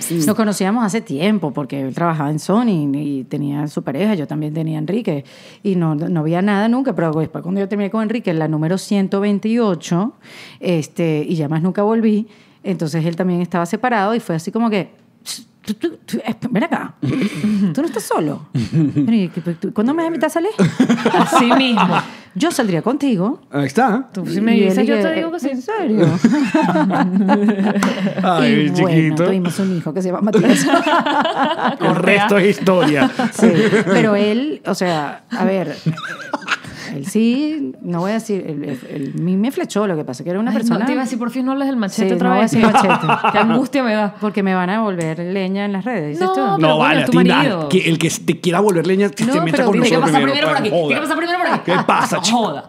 Nos conocíamos hace tiempo porque él trabajaba en Sony y tenía su pareja, yo también tenía Enrique. Y no, había nada nunca, pero después cuando yo terminé con Enrique, la número 128, este, y ya más nunca volví, entonces él también estaba separado y fue así como que eh, ven acá, tú no estás solo. ¿Cuándo me vas a salir? Así mismo. Yo saldría contigo. Ahí está. Tú si me dices, yo te digo que sí. ¿En serio? Ay, chiquito. Bueno, tuvimos un hijo que se llama Matías. Correcto resto es historia. Sí. Pero él, o sea, a ver sí, no voy a decir, él, él, me flechó, lo que pasa que era una persona... No te iba a decir, por fin no hables del machete sí, otra vez. Voy a machete. Qué angustia me da. Porque me van a volver leña en las redes, ¿dices no, tú? No, vale, a ti Que el que te quiera volver leña, no, se meta con nosotros primero. por aquí? ¿Qué pasa primero por aquí? ¿Qué pasa, chico?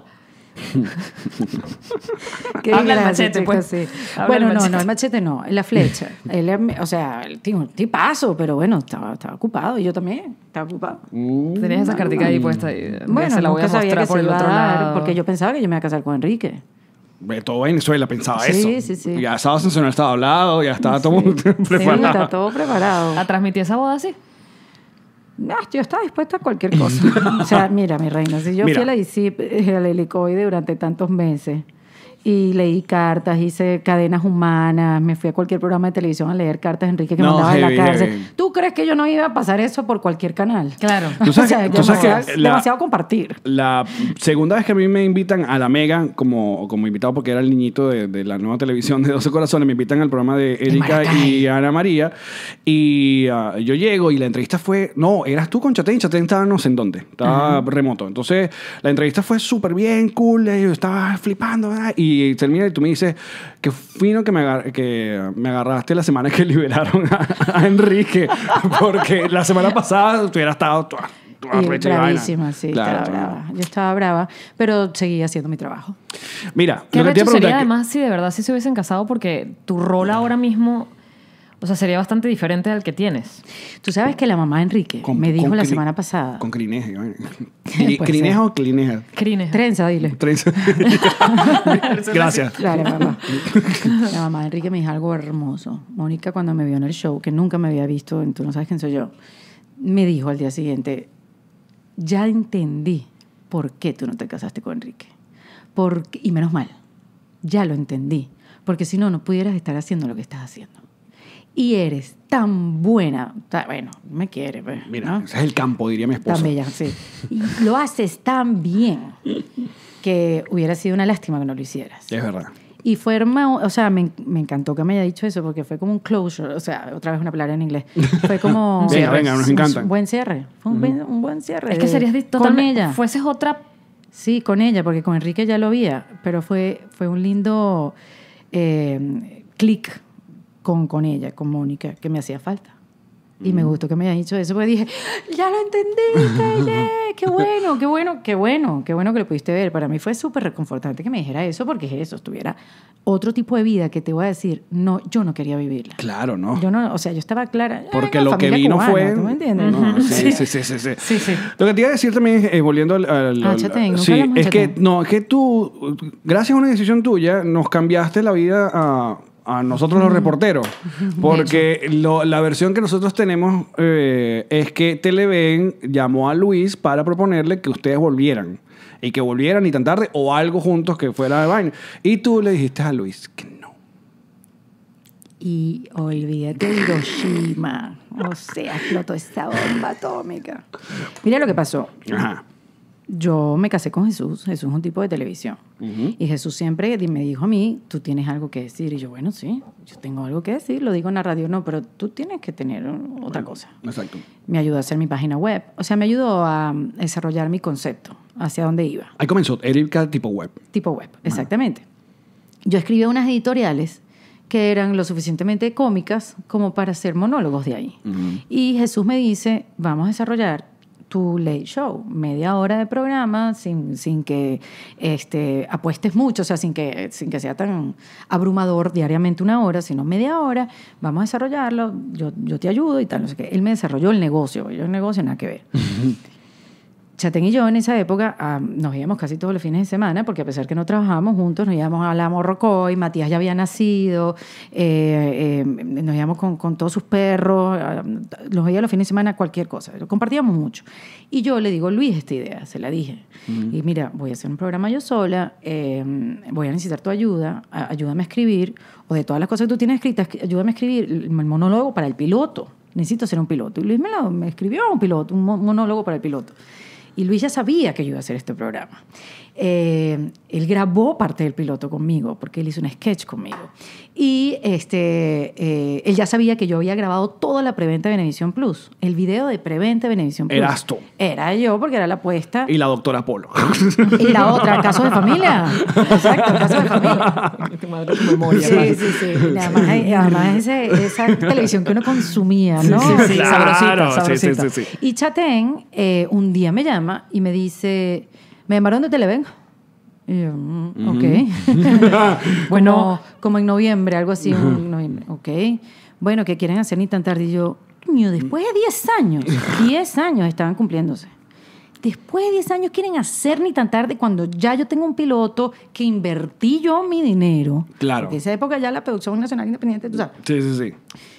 Qué Habla el machete, pues. sí. bueno, no, no, el machete no, la flecha. o sea, el tipo paso pero bueno, estaba, estaba ocupado y yo también estaba ocupado. Mm. Tenías esa cartica ahí puesta y bueno, se la voy a mostrar por el otro lado. Porque yo pensaba que yo me iba a casar con Enrique todo Venezuela pensaba eso. Sí, sí. Ya estaba estaba hablado, ya estaba todo preparado. Está todo preparado. ¿A transmitir esa boda así? No, yo estaba dispuesta a cualquier cosa. o sea, mira, mi reina, si yo fui a eh, la, helicoide durante tantos meses, y leí cartas, hice cadenas humanas, me fui a cualquier programa de televisión a leer cartas de Enrique que me mandaba en la cárcel. ¿Tú crees que yo no iba a pasar eso por cualquier canal? Claro. o sea, demasiado, que compartir. La segunda vez que a mí me invitan a la Mega como, como invitado, porque era el niñito de, la nueva televisión de 12 Corazones, me invitan al programa de Erika y Ana María. Y ah, yo llego y la entrevista fue, no, eras tú con Chatén, Chatén estaba no sé en dónde, estaba remoto. Entonces la entrevista fue súper bien, cool, eh, yo estaba flipando, ¿verdad? y termina y tú me dices, qué fino que me, que me agarraste la semana que liberaron a, Enrique, porque la semana pasada tú hubieras estado... Tú, bravísima, sí, brava. Yo estaba brava, pero seguía haciendo mi trabajo. Mira, ¿Qué lo que te sería que... además si de verdad si se hubiesen casado? Porque tu rol ahora mismo o sea, sería bastante diferente al que tienes. Tú sabes que la mamá de Enrique me dijo la semana pasada. Con crineja. ¿Crineja o clineja? Crineja. Trenza, dile. Trenza. Gracias. Claro, mamá. La mamá Enrique me dijo algo hermoso. Mónica, cuando me vio en el show, que nunca me había visto, en tú no sabes quién soy yo, me dijo al día siguiente: Ya entendí por qué tú no te casaste con Enrique. y menos mal, ya lo entendí. Porque si no, no pudieras estar haciendo lo que estás haciendo y eres tan buena, bueno, me quiere. Pues, Mira, ese es el campo, diría mi esposa. Tan bella, sí. Y lo haces tan bien que hubiera sido una lástima que no lo hicieras. Es verdad. Y fue hermoso, o sea, me, encantó que me haya dicho eso porque fue como un closure, o sea, otra vez una palabra en inglés. Fue como. venga, venga, nos encanta. Un buen cierre, fue un, buen cierre. Es que serías totalmente. ella. Fueses otra. Sí, con ella, porque con Enrique ya lo había, pero fue, fue un lindo eh, click con, con ella, con Mónica, que me hacía falta. Y me mm. gustó que me hayan dicho eso, porque dije, ya lo entendí, qué bueno, qué bueno, qué bueno, qué bueno que lo pudiste ver. Para mí fue súper reconfortante que me dijera eso, porque es eso, estuviera otro tipo de vida que te voy a decir, no, yo no quería vivirla. Claro, ¿no? Yo no, o sea, yo estaba clara. Porque lo que vino fue... ¿Tú me entiendes? No, sí, sí, sí, sí, sí. sí, Lo que te iba a decir también, eh, volviendo al... al, ah, sí, es que, no, es que tú, gracias a una decisión tuya, nos cambiaste la vida a a nosotros los reporteros, porque la versión que nosotros tenemos eh, es que Televen llamó a Luis para proponerle que ustedes volvieran y que volvieran y tan tarde o algo juntos que fuera de vaina. Y tú le dijiste a Luis que no. Y olvídate de Hiroshima. O sea, flotó esa bomba atómica. Mira lo que pasó. Ajá yo me casé con Jesús, Jesús es un tipo de televisión. Y Jesús siempre me dijo a mí, tú tienes algo que decir. Y yo, bueno, sí, yo tengo algo que decir, lo digo en la radio, no, pero tú tienes que tener otra cosa. Exacto. Me ayudó a hacer mi página web, o sea, me ayudó a desarrollar mi concepto, hacia dónde iba. Ahí comenzó, Erika tipo web. Tipo web, exactamente. Yo escribía unas editoriales que eran lo suficientemente cómicas como para hacer monólogos de ahí. Y Jesús me dice, vamos a desarrollar tu late show, media hora de programa sin, sin que este, apuestes mucho, o sea, sin que, sin que sea tan abrumador diariamente una hora, sino media hora, vamos a desarrollarlo, yo, te ayudo y tal, no sé qué. Él me desarrolló el negocio, yo el negocio nada que ver. Chaten y yo en esa época ah, nos íbamos casi todos los fines de semana, porque a pesar que no trabajábamos juntos, nos íbamos a la Morrocoy, Matías ya había nacido, eh, eh, nos íbamos con, todos sus perros, ah, los veía los fines de semana, cualquier cosa, lo compartíamos mucho. Y yo le digo, Luis, esta idea, se la dije. Y mira, voy a hacer un programa yo sola, em, voy a necesitar tu ayuda, ayúdame a escribir, o de todas las cosas que tú tienes escritas, ayúdame a escribir el monólogo para el piloto, necesito ser un piloto. Y Luis me, me escribió un piloto, un monólogo para el piloto. Y Luis ya sabía que yo iba a hacer este programa. Eh, él grabó parte del piloto conmigo, porque él hizo un sketch conmigo. Y este, eh, él ya sabía que yo había grabado toda la preventa de Benevisión Plus. El video de preventa de Benevisión Plus. Eras tú. Era yo, porque era la apuesta. Y la doctora Polo. Y la otra, caso de familia. Exacto, caso de familia. Tu madre, tu memoria. Sí, sí, sí. Además, además esa televisión que uno consumía, ¿no? Sí, sí, sí. sabrosita, sabrosita. Y Chatén eh, un día me llama y me dice me llamaron de Televen. Y yo, mm, ok. bueno, como, en noviembre, algo así, en Ok. Bueno, ¿qué quieren hacer ni tan tarde? Y yo, después de 10 años, 10 años estaban cumpliéndose después de 10 años quieren hacer ni tan tarde cuando ya yo tengo un piloto que invertí yo mi dinero. Claro. esa época ya la producción nacional independiente, Sí, sí,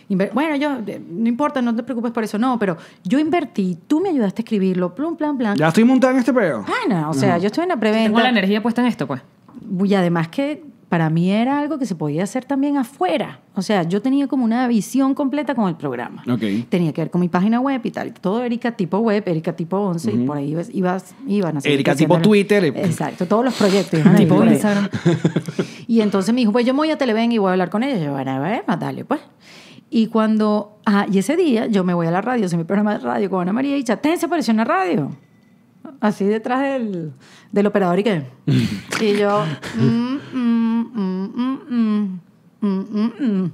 sí. bueno, yo, eh, no importa, no te preocupes por eso, no, pero yo invertí, tú me ayudaste a escribirlo, plum, plan, plan. Ya estoy montada en este pedo. no, o sea, yo estoy en la preventa. Tengo la energía puesta en esto, pues. Y además que para mí era algo que se podía hacer también afuera. O sea, yo tenía como una visión completa con el programa. Tenía que ver con mi página web y tal. Todo Erika tipo web, Erika tipo 11, y por ahí ibas, iban a ser. Erika tipo Twitter. Exacto, todos los proyectos. tipo Instagram. y entonces me dijo, pues yo me voy a Televen y voy a hablar con ella. Y yo, bueno, ver, dale, pues. Y cuando, ah, y ese día yo me voy a la radio, soy mi programa de radio con Ana María y ten, se apareció en la radio así detrás del, del operador y qué. y yo, mm, Mm, mm, mm,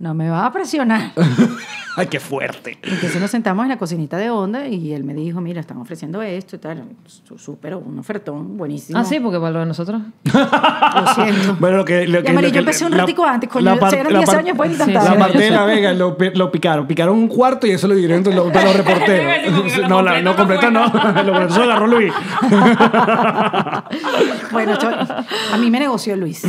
no me va a presionar. ¡Ay, qué fuerte! Entonces nos sentamos en la cocinita de onda y él me dijo, mira, están ofreciendo esto y tal. Súper, un ofertón, buenísimo. Ah, sí, porque para lo de nosotros. Lo siento. Bueno, lo que... Lo que, yo empecé un ratico antes, con la 10 años pues, sí, La parte de vega lo, picaron. Picaron un cuarto y eso lo dieron entonces los reporteros. no, no completo no. lo agarró Luis. bueno, a mí me negoció Luis.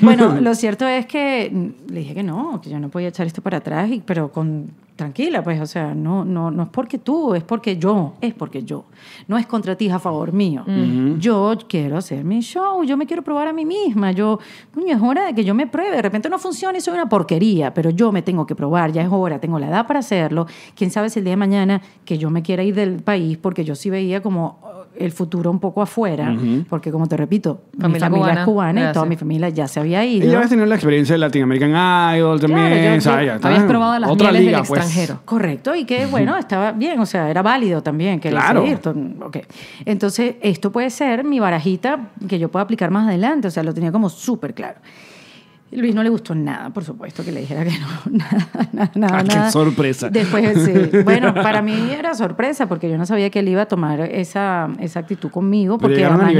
bueno, lo cierto es que le dije que no, que yo no podía echar esto para atrás, pero con tranquila, pues, o sea, no, no, no es porque tú, es porque yo, es porque yo. No es contra ti, a favor mío. Yo quiero hacer mi show, yo me quiero probar a mí misma, yo, es hora de que yo me pruebe, de repente no funciona y soy una porquería, pero yo me tengo que probar, ya es hora, tengo la edad para hacerlo. Quién sabe si el día de mañana que yo me quiera ir del país, porque yo sí veía como el futuro un poco afuera, porque como te repito, mi familia es cubana y toda mi familia ya se había ido. Y ya habías tenido la experiencia de Latin American Idol también. Claro, habías probado las otra mieles del pues. extranjero. Correcto, y que bueno, estaba bien, o sea, era válido también que claro. Okay. Entonces, esto puede ser mi barajita que yo pueda aplicar más adelante, o sea, lo tenía como súper claro. Luis no le gustó nada, por supuesto, que le dijera que no, nada, nada, nada. Ah, Qué sorpresa! Después, Bueno, para mí era sorpresa, porque yo no sabía que él iba a tomar esa, esa actitud conmigo, porque además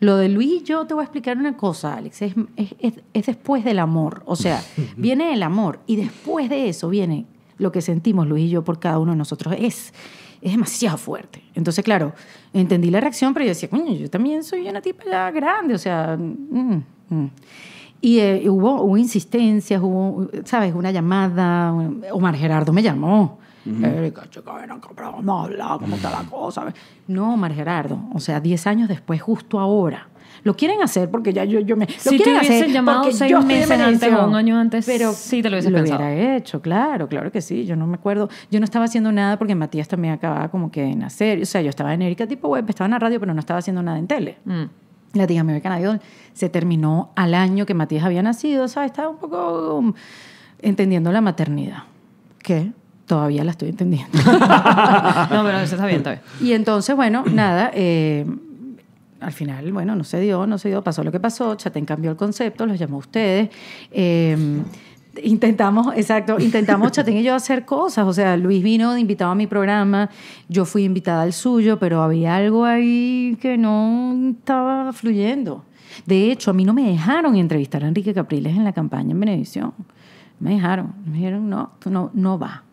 lo, de Luis, y yo te voy a explicar una cosa, Alex, es, es, es, después del amor, o sea, viene el amor y después de eso viene lo que sentimos Luis y yo por cada uno de nosotros, es es demasiado fuerte. Entonces, claro, entendí la reacción, pero yo decía, coño, yo también soy una tipa ya grande, o sea... Mm, mm. Y eh, hubo, insistencias, hubo, ¿sabes? Una llamada. Omar Gerardo me llamó. Uh chica, no mar ¿cómo está la cosa? No, Omar Gerardo. O sea, 10 años después, justo ahora. Lo quieren hacer porque ya yo, yo me. Si lo quieren hacer llamado porque seis yo meses antes o un año antes, pero sí te lo pensado. lo hubiera hecho, claro, claro que sí. Yo no me acuerdo. Yo no estaba haciendo nada porque Matías también acababa como que en nacer. O sea, yo estaba en Erika tipo web, estaba en la radio, pero no estaba haciendo nada en tele. Mm la de American se terminó al año que Matías había nacido, o sea, estaba un poco um, entendiendo la maternidad. que Todavía la estoy entendiendo. no, pero eso está bien, todavía. Y entonces, bueno, nada, eh, al final, bueno, no se dio, no se dio, pasó lo que pasó, Chaten cambió el concepto, los llamó a ustedes. Eh, Intentamos, exacto, intentamos Chatín y yo hacer cosas. O sea, Luis vino de invitado a mi programa, yo fui invitada al suyo, pero había algo ahí que no estaba fluyendo. De hecho, a mí no me dejaron entrevistar a Enrique Capriles en la campaña en Venevisión. Me dejaron, me dijeron, no, tú no, no va.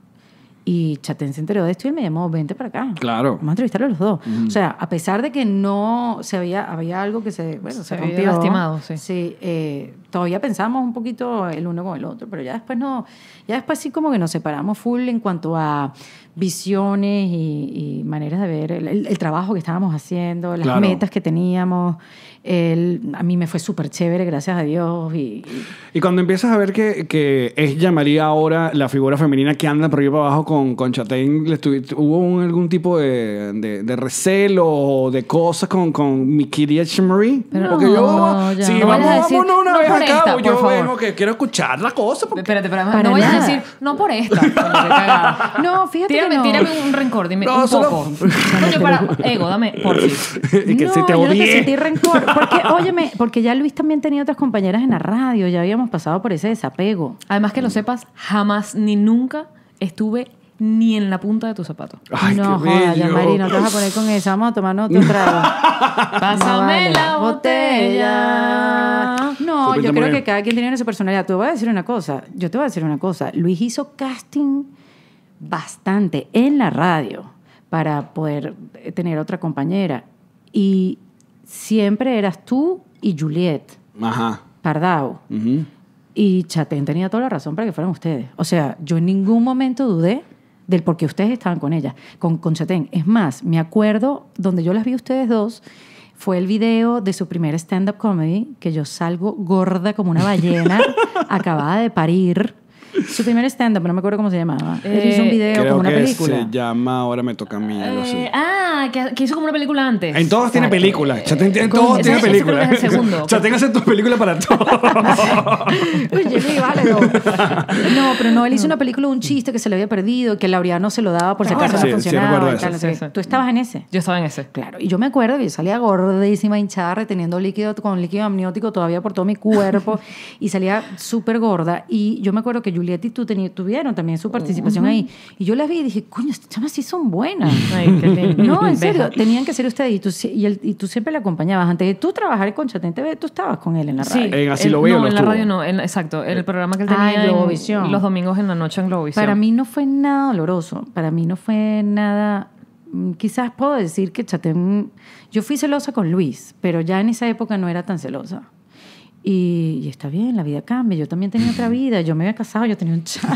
Y Chaten se enteró de esto y me llamó, vente para acá. Claro. Vamos a entrevistar a los dos. O sea, a pesar de que no se había, había algo que se, bueno, se, rompió. Había sí. Sí, eh, todavía pensamos un poquito el uno con el otro, pero ya después no, ya después sí como que nos separamos full en cuanto a visiones y, y maneras de ver el, trabajo que estábamos haciendo, las metas que teníamos. El, a mí me fue súper chévere, gracias a Dios. Y, y... cuando empiezas a ver que, que es llamaría ahora la figura femenina que anda por ahí para abajo con, con Chatein, ¿hubo un, algún tipo de, de, de, recelo o de cosas con, con mi querida Shimmery? Porque yo, si sí, vamos, a decir, una no vez a cabo, yo que quiero escuchar la cosa. Porque... Espérate, pero no voy a decir, no por esta. no, fíjate no. un rencor, dime un poco. Ego, dame, no, Yo no te sentí rencor. Porque, óyeme, porque ya Luis también tenía otras compañeras en la radio, ya habíamos pasado por ese desapego. Además que lo sepas, jamás ni nunca estuve ni en la punta de tu zapato no jodas, ya no te vas a poner con esa Vamos a tomarnos otro trago. Pásame la botella. No, yo creo que cada quien tiene su personalidad. Te voy a decir una cosa. Yo te voy a decir una cosa. Luis hizo casting bastante en la radio para poder eh, tener otra compañera. Y siempre eras tú y Juliet Ajá. Pardao. Y Chatén tenía toda la razón para que fueran ustedes. O sea, yo en ningún momento dudé del por qué ustedes estaban con ella, con, con Chatén. Es más, me acuerdo donde yo las vi ustedes dos, fue el video de su primer stand-up comedy, que yo salgo gorda como una ballena acabada de parir su primer stand-up, no me acuerdo cómo se llamaba. hizo un eh, video como una que película. Se llama Ahora me toca a mí, eh, ah, que, hizo como una película antes. En todos tiene películas. en todos tiene películas. Es el segundo. Chaten hace tus películas para todos. Oye, sí, vale. No. no, pero no, él hizo una película, un chiste que se le había perdido, que no se lo daba por ah, si acaso no funcionaba. Sí, sí, Tú estabas en ese. Yo estaba en ese. Claro, y yo me acuerdo que yo salía gordísima, hinchada, reteniendo líquido con líquido amniótico todavía por todo mi cuerpo y salía súper gorda. Y yo me acuerdo que yo y tú tuvieron también su participación ahí. Y yo las vi y dije, coño, estas chamas sí son buenas. No, en serio, tenían que ser ustedes. Y tú, y, tú siempre la acompañabas. Antes de tú trabajar con Chatén TV, tú estabas con él en la radio. Sí, en Así lo veo. No, en la radio no, en, exacto. El programa que él tenía en Globovisión. los domingos en la noche en Globovisión. Para mí no fue nada doloroso. Para mí no fue nada mm, quizás puedo decir que Chatén, yo fui celosa con Luis, pero ya en esa época no era tan celosa. Y, está bien, la vida cambia. Yo también tenía otra vida. Yo me había casado, yo tenía un chavo.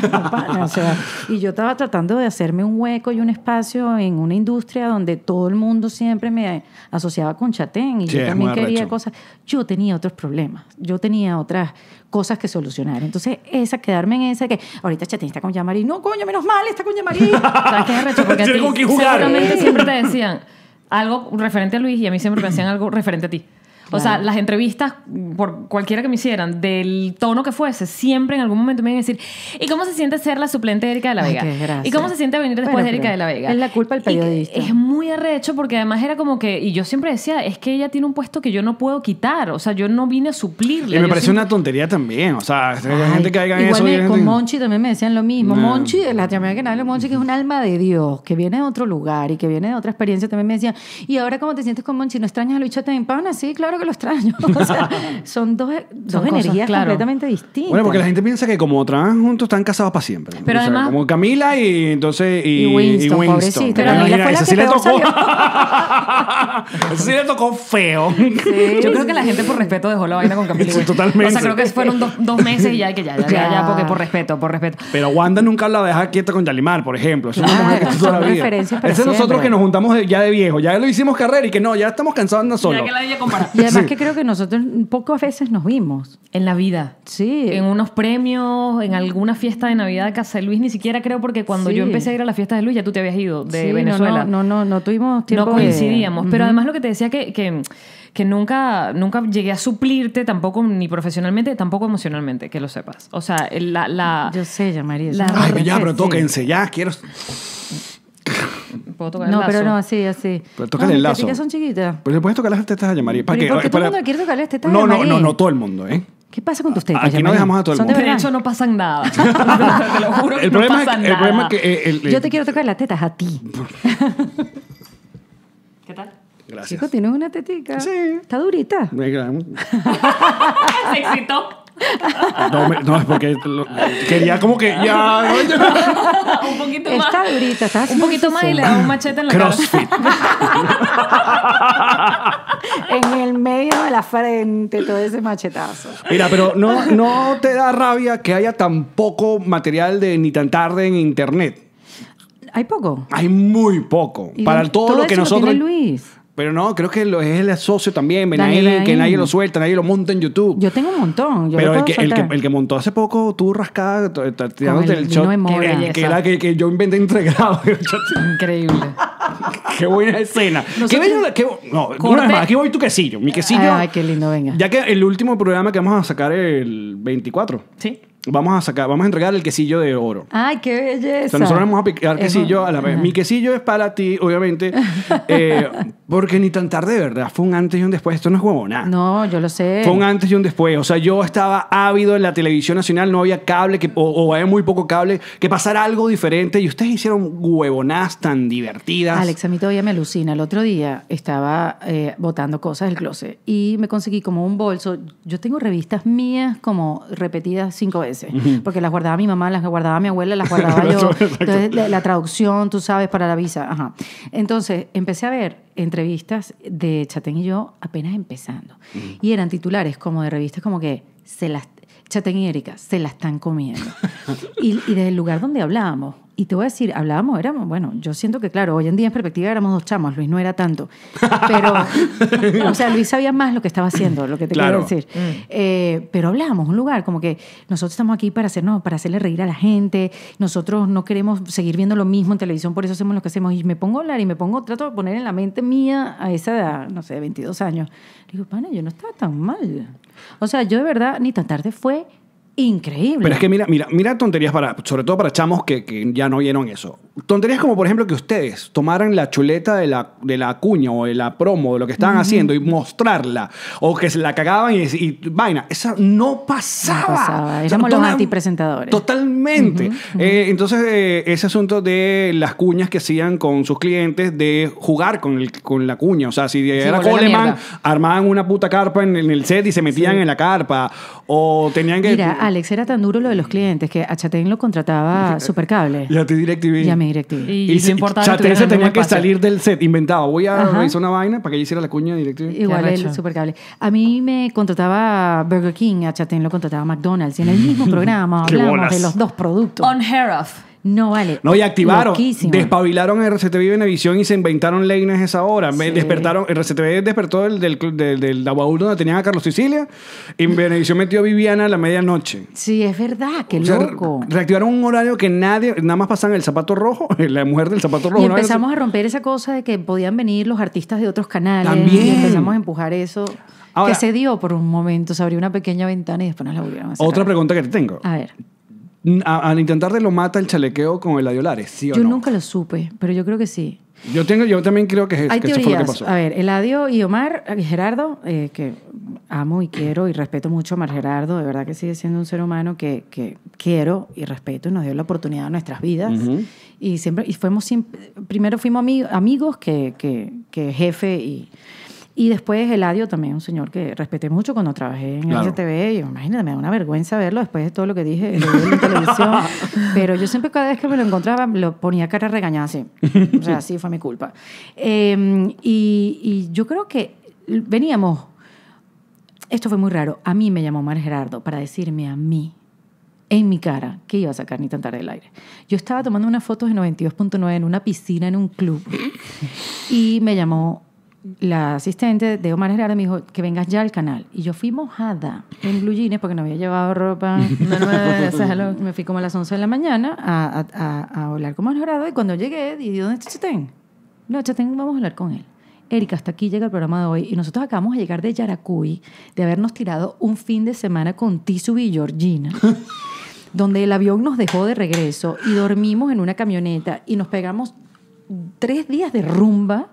y yo estaba tratando de hacerme un hueco y un espacio en una industria donde todo el mundo siempre me asociaba con chatén. Y yo también quería cosas. Yo tenía otros problemas. Yo tenía otras cosas que solucionar. Entonces, esa, quedarme en esa que ahorita Chatén está con Yamari. No, coño, menos mal, está con Yamari. ¿Sabes qué a ti, siempre te decían algo referente a Luis y a mí siempre me decían algo referente a ti. O sea, las entrevistas, por cualquiera que me hicieran, del tono que fuese, siempre en algún momento me iban a decir, ¿y cómo se siente ser la suplente de Erika de la Vega? ¿Y cómo se siente venir después de Erika de la Vega? Es la culpa del periodista. Es muy arrecho porque además era como que, y yo siempre decía, es que ella tiene un puesto que yo no puedo quitar, o sea, yo no vine a suplirle. Y me parece una tontería también, o sea, hay gente que haga eso. Me, con Monchi también me decían lo mismo. Monchi, la primera que nadie Monchi, que es un alma de Dios, que viene de otro lugar y que viene de otra experiencia, también me decían, ¿y ahora cómo te sientes con Monchi? ¿No extrañas a Luis de ah, Sí, claro que lo extraño. O sea, son dos, dos energías completamente distintas. Bueno, porque la gente piensa que como trabajan juntos están casados para siempre. Pero además, como Camila y entonces y, y Winston. Y Winston. Pero Camila la le tocó. se sí le tocó feo. Yo creo que la gente por respeto dejó la vaina con Camila. totalmente. O sea, creo que fueron dos, dos meses y ya que ya, ya, ya, porque por respeto, por respeto. Pero Wanda nunca la deja quieta con Yalimar, por ejemplo. Eso toda la es nosotros que nos juntamos ya de viejo. Ya lo hicimos carrera y que no, ya estamos cansados de Ya que la además que creo que nosotros pocas veces nos vimos. En la vida. Sí. En unos premios, en alguna fiesta de Navidad de Casa de Luis, ni siquiera creo porque cuando yo empecé a ir a la fiesta de Luis ya tú te habías ido de Venezuela. No, no, no, no, tuvimos tiempo. No coincidíamos. Pero además lo que te decía que, que, nunca, nunca llegué a suplirte tampoco ni profesionalmente, tampoco emocionalmente, que lo sepas. O sea, la... la yo sé, ya María Ay, ya, pero tóquense, ya, quiero... Puedo tocar no, el lazo. pero no, así, así. Pero tocar el lazo. ya son chiquitas. Pero puedes tocar las tetas a Yamari. ¿Para qué? todo el mundo quiere tocar las tetas de No, no, no, no todo el mundo, ¿eh? ¿Qué pasa con tus tetas? Aquí no dejamos a todo el mundo. De hecho, no pasan nada. te lo juro, el no pasan nada. El problema es que... Eh, Yo eh, te quiero tocar las tetas a ti. ¿Qué tal? Gracias. Chico, tienes una tetica. Sí. Está durita. se excitó. No, porque quería como que ya. un poquito más. Está durita, Un poquito más y le da un machete en la cara. en el medio de la frente, todo ese machetazo. Mira, pero no, no te da rabia que haya tan poco material de ni tan tarde en internet. ¿Hay poco? Hay muy poco. para todo, lo que nosotros. Lo Luis. Pero no, creo que lo, es el socio también, que nadie lo suelta, nadie lo monta en YouTube. Yo tengo un montón. pero el que, el, que, el que montó hace poco, tú rascada, tirándote el, el shot, que, que, era que, que yo inventé entregado. Increíble. qué buena escena. qué bello, qué, no, una vez más, aquí voy tu quesillo, mi quesillo. Ay, qué lindo, venga. Ya que el último programa que vamos a sacar el 24. Sí. Vamos a sacar, vamos a entregar el quesillo de oro. ¡Ay, qué belleza! O sea, nosotros vamos a picar quesillo a la vez. Mi quesillo es para ti, obviamente, eh, porque ni tan tarde, verdad, fue un antes y un después. Esto no es huevona. No, yo lo sé. Fue un antes y un después. O sea, yo estaba ávido en la televisión nacional, no había cable, que, o, había muy poco cable, que pasara algo diferente y ustedes hicieron huevonadas tan divertidas. Alex, a mí todavía me alucina. El otro día estaba eh, botando cosas del closet y me conseguí como un bolso. Yo tengo revistas mías como repetidas cinco veces porque las guardaba mi mamá, las guardaba mi abuela, las guardaba yo. Entonces, la, traducción, tú sabes, para la visa. Entonces, empecé a ver entrevistas de Chatén y yo apenas empezando. Y eran titulares como de revistas como que se y Erika se las están comiendo. y, y desde el lugar donde hablábamos, y te voy a decir, hablábamos, éramos, bueno, yo siento que claro, hoy en día en perspectiva éramos dos chamos, Luis no era tanto, pero, o sea, Luis sabía más lo que estaba haciendo, lo que te quiero decir. Mm. Eh, pero hablábamos, un lugar como que nosotros estamos aquí para hacernos, para hacerle reír a la gente, nosotros no queremos seguir viendo lo mismo en televisión, por eso hacemos lo que hacemos. Y me pongo a hablar y me pongo, trato de poner en la mente mía a esa edad, no sé, de 22 años. Digo, pana, yo no estaba tan mal. O sea, yo de verdad, ni tan tarde fue increíble. Pero es que mira, mira, mira tonterías para, sobre todo para chamos que, ya no vieron eso. Tonterías como, por ejemplo, que ustedes tomaran la chuleta de la, de la cuña o de la promo, de lo que estaban haciendo y mostrarla, o que se la cagaban y, vaina. Esa no pasaba. No pasaba. los antipresentadores. Totalmente. Eh, entonces, eh, ese asunto de las cuñas que hacían con sus clientes, de jugar con, el, con la cuña. O sea, si era Coleman, armaban una puta carpa en, el set y se metían en la carpa. O tenían que. Alex, era tan duro lo de los clientes que a Chatein lo contrataba Supercable. Y a ti DirecTV. Y a mi DirecTV. Y, y Chatein se tenía que salir del set, inventado. Voy a revisar una vaina para que hiciera la cuña de DirecTV. Igual el Supercable. A mí me contrataba Burger King, a Chatein lo contrataba McDonald's. Y en el mm. mismo programa hablamos de los dos productos. On Hair Off. No vale. No, y activaron. Despabilaron RCTV Venevisión y se inventaron a esa hora. Me RCTV despertó del, del, del, donde tenían a Carlos Sicilia y Venevisión metió a Viviana a la medianoche. Sí, es verdad, qué loco. reactivaron un horario que nadie, nada más pasan el zapato rojo, la mujer del zapato rojo. Y empezamos a romper esa cosa de que podían venir los artistas de otros canales. También. empezamos a empujar eso. que se dio por un momento, se abrió una pequeña ventana y después nos la volvieron a hacer. Otra pregunta que te tengo. A ver al de lo mata el chalequeo con el Adiolares, ¿sí o yo nunca lo supe, pero yo creo que sí. Yo, tengo, yo también creo que, es, que eso fue lo que pasó. A ver, Eladio y Omar, eh, Gerardo, eh, que amo y quiero y respeto mucho a Omar Gerardo, de verdad que sigue siendo un ser humano que, quiero y respeto y nos dio la oportunidad a nuestras vidas. Y siempre, y fuimos, primero fuimos amigos que jefe y y después Eladio también, un señor que respeté mucho cuando trabajé en claro. imagínate, me da una vergüenza verlo después de todo lo que dije en la televisión. Pero yo siempre, cada vez que me lo encontraba, lo ponía cara regañada así. O sea, sí fue mi culpa. Em, y, yo creo que veníamos. Esto fue muy raro. A mí me llamó Mar Gerardo para decirme a mí en mi cara que iba a sacar ni tarde el aire. Yo estaba tomando unas fotos de 92.9 en una piscina en un club y me llamó la asistente de Omar Gerardo me dijo que vengas ya al canal. Y yo fui mojada en blue porque no había llevado ropa. me fui como a las 11 de la mañana a, hablar con Omar Gerardo y cuando llegué dije, ¿dónde está Chetén? No, Chetén, vamos a hablar con él. Erika, hasta aquí llega el programa de hoy y nosotros acabamos de llegar de Yaracuy, de habernos tirado un fin de semana con Tisu y Georgina. donde el avión nos dejó de regreso y dormimos en una camioneta y nos pegamos tres días de rumba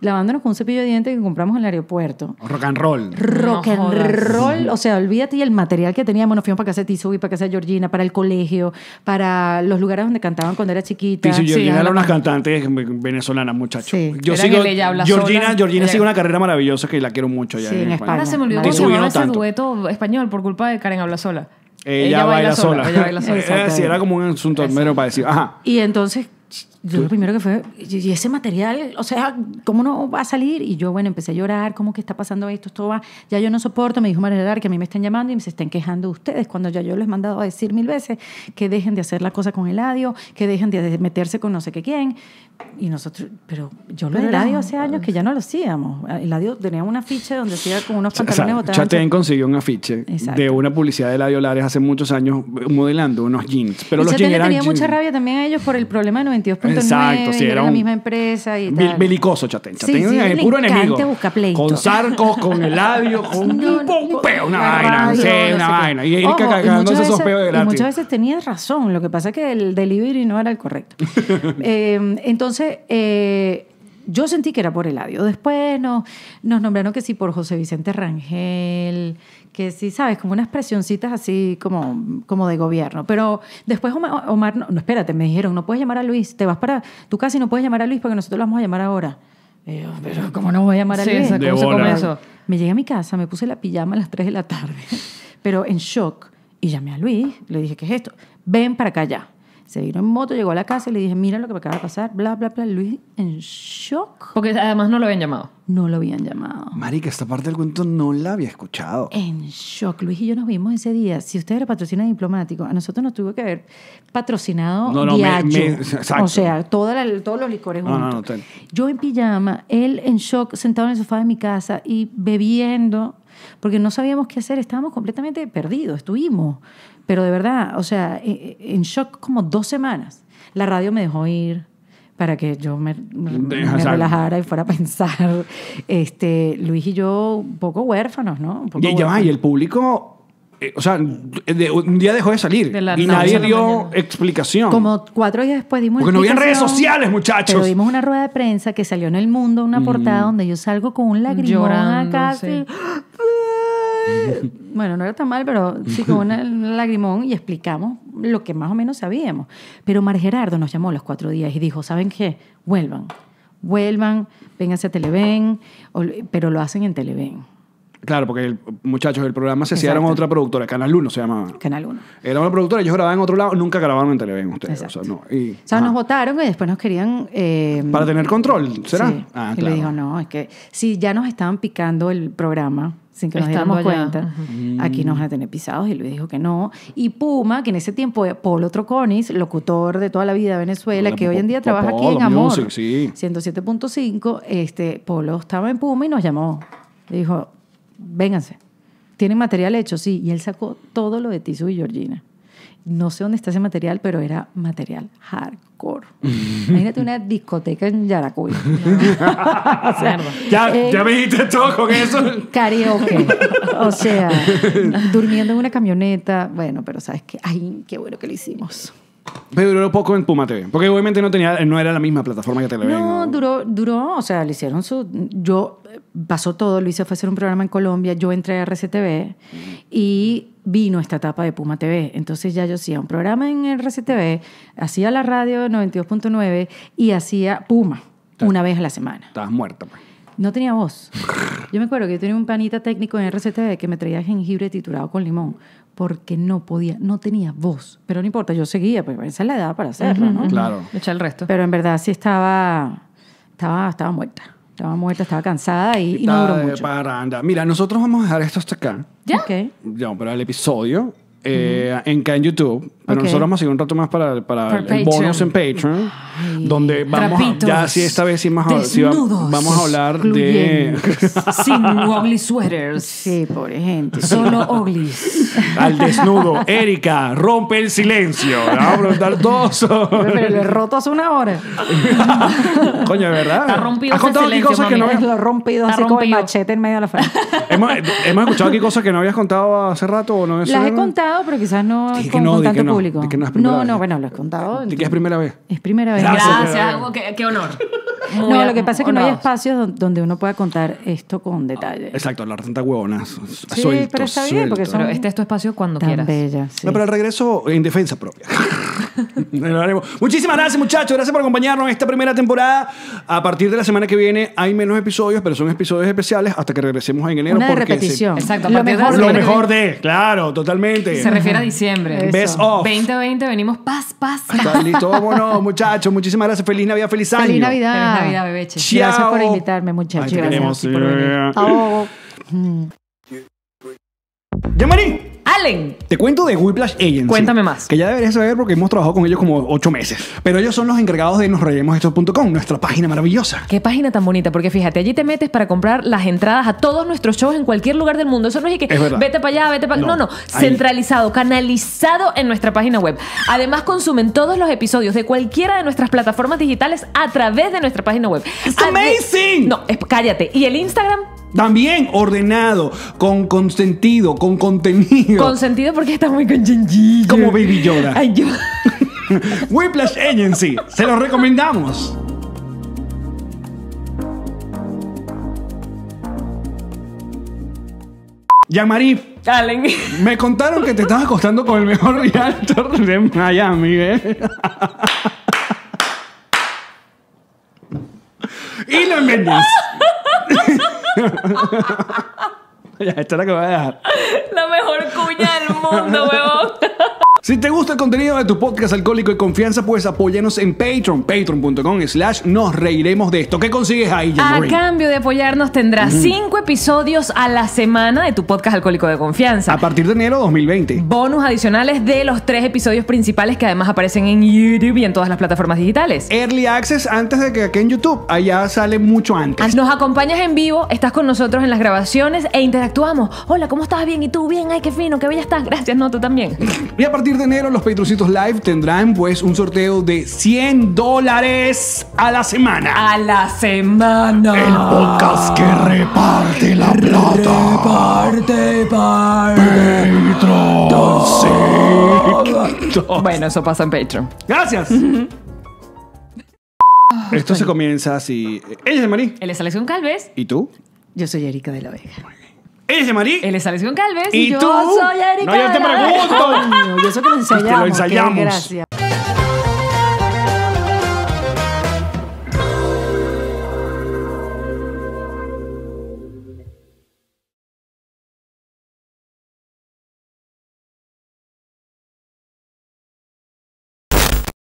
lavándonos con un cepillo de dientes que compramos en el aeropuerto. Rock and roll. Rock and roll. O sea, olvídate y el material que teníamos. Nos fuimos para casa de Tizu y para casa de Georgina, para el colegio, para los lugares donde cantaban cuando era chiquita. Tizu y Georgina sí, eran unas cantantes venezolanas, muchachos. Sí. Yo sigo, Georgina, Georgina sigue una carrera maravillosa que la quiero mucho. sí, en, España. se me olvidó que dueto español por culpa de Karen Habla Sola. Ella, baila, sola. Ella baila sola. Era, sí, era como un asunto mero parecido. ajá. Y entonces yo lo primero que fue, y ese material, o sea, ¿cómo no va a salir? Y yo, bueno, empecé a llorar, ¿cómo que está pasando esto? Esto va, ya yo no soporto, me dijo María que a mí me están llamando y se estén quejando ustedes, cuando ya yo les he mandado a decir mil veces que dejen de hacer la cosa con el Eladio, que dejen de meterse con no sé qué quién. Y nosotros, pero yo lo de hace años que ya no lo hacíamos. el Eladio tenía una afiche donde hacía con unos pantalones o Chateen consiguió un afiche de una publicidad de la Lares hace muchos años modelando unos jeans. Pero y los jeans tenía mucha rabia también a ellos por el problema de 92% Exacto, sí, era, era la misma empresa y tal. Belicoso Chatén. puro enemigo. Con sarcos, con el labio, con un peo, una vaina. Sí, una vaina. Y Erika esos peos de gratis. Muchas veces tenías razón, lo que pasa es que el delivery no era el correcto. Eh, entonces, eh, yo sentí que era por el Eladio. Después nos nombraron que sí por José Vicente Rangel que sí, sabes, como unas presioncitas así como, como de gobierno. Pero después Omar, no, espérate, me dijeron, no puedes llamar a Luis, te vas para tú casi no puedes llamar a Luis porque nosotros lo vamos a llamar ahora. pero ¿cómo no voy a llamar a Luis? eso? Me llegué a mi casa, me puse la pijama a las 3 de la tarde, pero en shock, y llamé a Luis, le dije, ¿qué es esto? Ven para acá ya. Se vino en moto, llegó a la casa y le dije, mira lo que me acaba de pasar, bla, bla, bla. Luis en shock. Porque además no lo habían llamado. No lo habían llamado. Marica, esta parte del cuento no la había escuchado. En shock. Luis y yo nos vimos ese día. Si usted era patrocina diplomático, a nosotros nos tuvo que haber patrocinado no, no, exacto. O sea, toda todos los licores juntos. Yo en pijama, él en shock, sentado en el sofá de mi casa y bebiendo porque no sabíamos qué hacer, estábamos completamente perdidos, estuvimos pero de verdad, o sea, e, e, en shock como dos semanas. La radio me dejó ir para que yo me, relajara y fuera a pensar. Este, Luis y yo, un poco huérfanos, ¿no? y, el público eh, o sea, un día dejó de salir y nadie dio explicación. Como cuatro días después dimos Porque no había redes sociales, muchachos. Pero dimos una rueda de prensa que salió en El Mundo, una mm. portada donde yo salgo con un lagrimón Llorando, acá. bueno, no era tan mal, pero sí con un lagrimón y explicamos lo que más o menos sabíamos. Pero Mar Gerardo nos llamó los cuatro días y dijo, ¿saben qué? Vuelvan, vuelvan, vénganse a Televen, pero lo hacen en Televen. Claro, porque el, muchachos, del programa se hacía otra productora, Canal 1 se llamaba. Canal 1. Era una productora, ellos grababan en otro lado, nunca grabaron en Televen O sea, y, nos votaron y después nos querían... Eh, Para tener control, ¿será? Ah, y le dijo, no, es que si ya nos estaban picando el programa sin que nos Estamos cuenta, mm. aquí nos van a tener pisados y le dijo que no. Y Puma, que en ese tiempo eh, Polo Troconis, locutor de toda la vida de Venezuela, que hoy en día trabaja aquí en Amor, sí. 107.5, este, Polo estaba en Puma y nos llamó. Le dijo, vénganse. tiene material hecho? Sí. Y él sacó todo lo de Tisu y Georgina. No sé dónde está ese material, pero era material hardcore. Mm. Imagínate una discoteca en Yaracuy. ya, ya eh, me dijiste todo con eso. Karaoke. O sea, durmiendo en una camioneta. Bueno, pero sabes que, ay, qué bueno que lo hicimos. Pero duró poco en Puma TV. Porque obviamente no, tenía, no era la misma plataforma que Televen. No, duró, duró, o sea, le hicieron su... Yo, eh, pasó todo, hice fue hacer un programa en Colombia, yo entré a RCTV y vino esta etapa de Puma TV. Entonces ya yo hacía un programa en RCTV, hacía la radio 92.9 y hacía Puma una vez a la semana. Estabas muerta, pues. No tenía voz. Yo me acuerdo que yo tenía un panita técnico en RCTV que me traía jengibre titulado con limón porque no podía, no tenía voz. Pero no importa, yo seguía, porque esa es la edad para hacerlo, ¿no? Claro. Echa el resto. Pero en verdad sí estaba, estaba, estaba muerta. Estaba muerta, estaba cansada y, no duró mucho. Mira, nosotros vamos a dejar esto hasta acá. ¿Ya? Okay. Ya, pero el episodio eh, en, en YouTube, pero nosotros vamos a seguir un rato más para, para el bonus en Patreon, donde vamos a, ya sí esta vez más vamos a hablar de sin ugly sweaters. Sí, pobre gente, solo uglies. Al desnudo, Erika rompe el silencio. Vamos a preguntar dos. Pero lo he roto hace una hora. Coño, ¿verdad? Está rompido ¿Has contado silencio, aquí cosas mami? que no habías... Lo ha rompido así rompido. el machete en medio de la frente. ¿Hemos, hemos escuchado aquí cosas que no habías contado hace rato o no Las he contado pero quizás no con, tanto público. no, no, bueno, lo has contado. es primera vez. Es primera vez. Gracias, Qué, honor. no, lo que pasa es que no hay espacios donde uno pueda contar esto con detalle. Exacto, las tantas huevonas. Sí, pero está bien, porque son, está este es espacio cuando tan Bella, No, pero el regreso en defensa propia. Muchísimas gracias, muchachos. Gracias por acompañarnos en esta primera temporada. A partir de la semana que viene hay menos episodios, pero son episodios especiales hasta que regresemos en enero. Una porque repetición. Exacto. Lo lo mejor de, claro, totalmente. Se refiere a diciembre. Best 2020 venimos paz, paz. Está listo, vámonos, muchachos. Muchísimas gracias. Feliz Navidad, feliz año. Feliz Navidad. Feliz Navidad, bebeche. Gracias por invitarme, muchachos. Gracias por venir. Te cuento de Whiplash Agency. Cuéntame más. Que ya deberías saber porque hemos trabajado con ellos como ocho meses. Pero ellos son los encargados de nosreyemosesto.com, nuestra página maravillosa. Qué página tan bonita, porque fíjate, allí te metes para comprar las entradas a todos nuestros shows en cualquier lugar del mundo. Eso no es que vete para allá, vete para No, no, centralizado, canalizado en nuestra página web. Además, consumen todos los episodios de cualquiera de nuestras plataformas digitales a través de nuestra página web. amazing. No, cállate. Y el Instagram también ordenado, con consentido, con contenido. Consentido porque está muy conchinchillo. Como Baby Yoda. Ay, yo. Agency, se lo recomendamos. Yamari. Allen. Me contaron que te estabas acostando con el mejor realtor de Miami, ¿eh? y lo ya, esta es la que voy a dejar. La mejor cuña del mundo, huevón. Si te gusta el contenido de tu podcast Alcohólico de Confianza, pues apóyanos en Patreon, patreon.com slash nos reiremos de esto. ¿Qué consigues ahí, A cambio de apoyarnos tendrás cinco episodios a la semana de tu podcast Alcohólico de Confianza. A partir de enero 2020. Bonus adicionales de los tres episodios principales que además aparecen en YouTube y en todas las plataformas digitales. Early Access antes de que aquí en YouTube. Allá sale mucho antes. Nos acompañas en vivo, estás con nosotros en las grabaciones e interactuamos. Hola, ¿cómo estás? Bien, ¿y tú? Bien, ay, qué fino, qué bella estás. Gracias, no, tú también. Y a partir de enero los Petrocitos Live tendrán pues un sorteo de 100 dólares a la semana. A la semana. El podcast que reparte la plata. Reparte, parte. Patroncitos. Bueno, eso pasa en Patreon. Gracias. Esto se comienza así. Ella es Marí. Él es Alexión Calves. ¿Y tú? Yo soy Erika de la Vega. Él es de Marí. Él es Alex Goncalves. Y, yo soy Erika. No, yo te pregunto. Ay, yo eso que pues lo ensayamos. Que lo ensayamos. Gracias.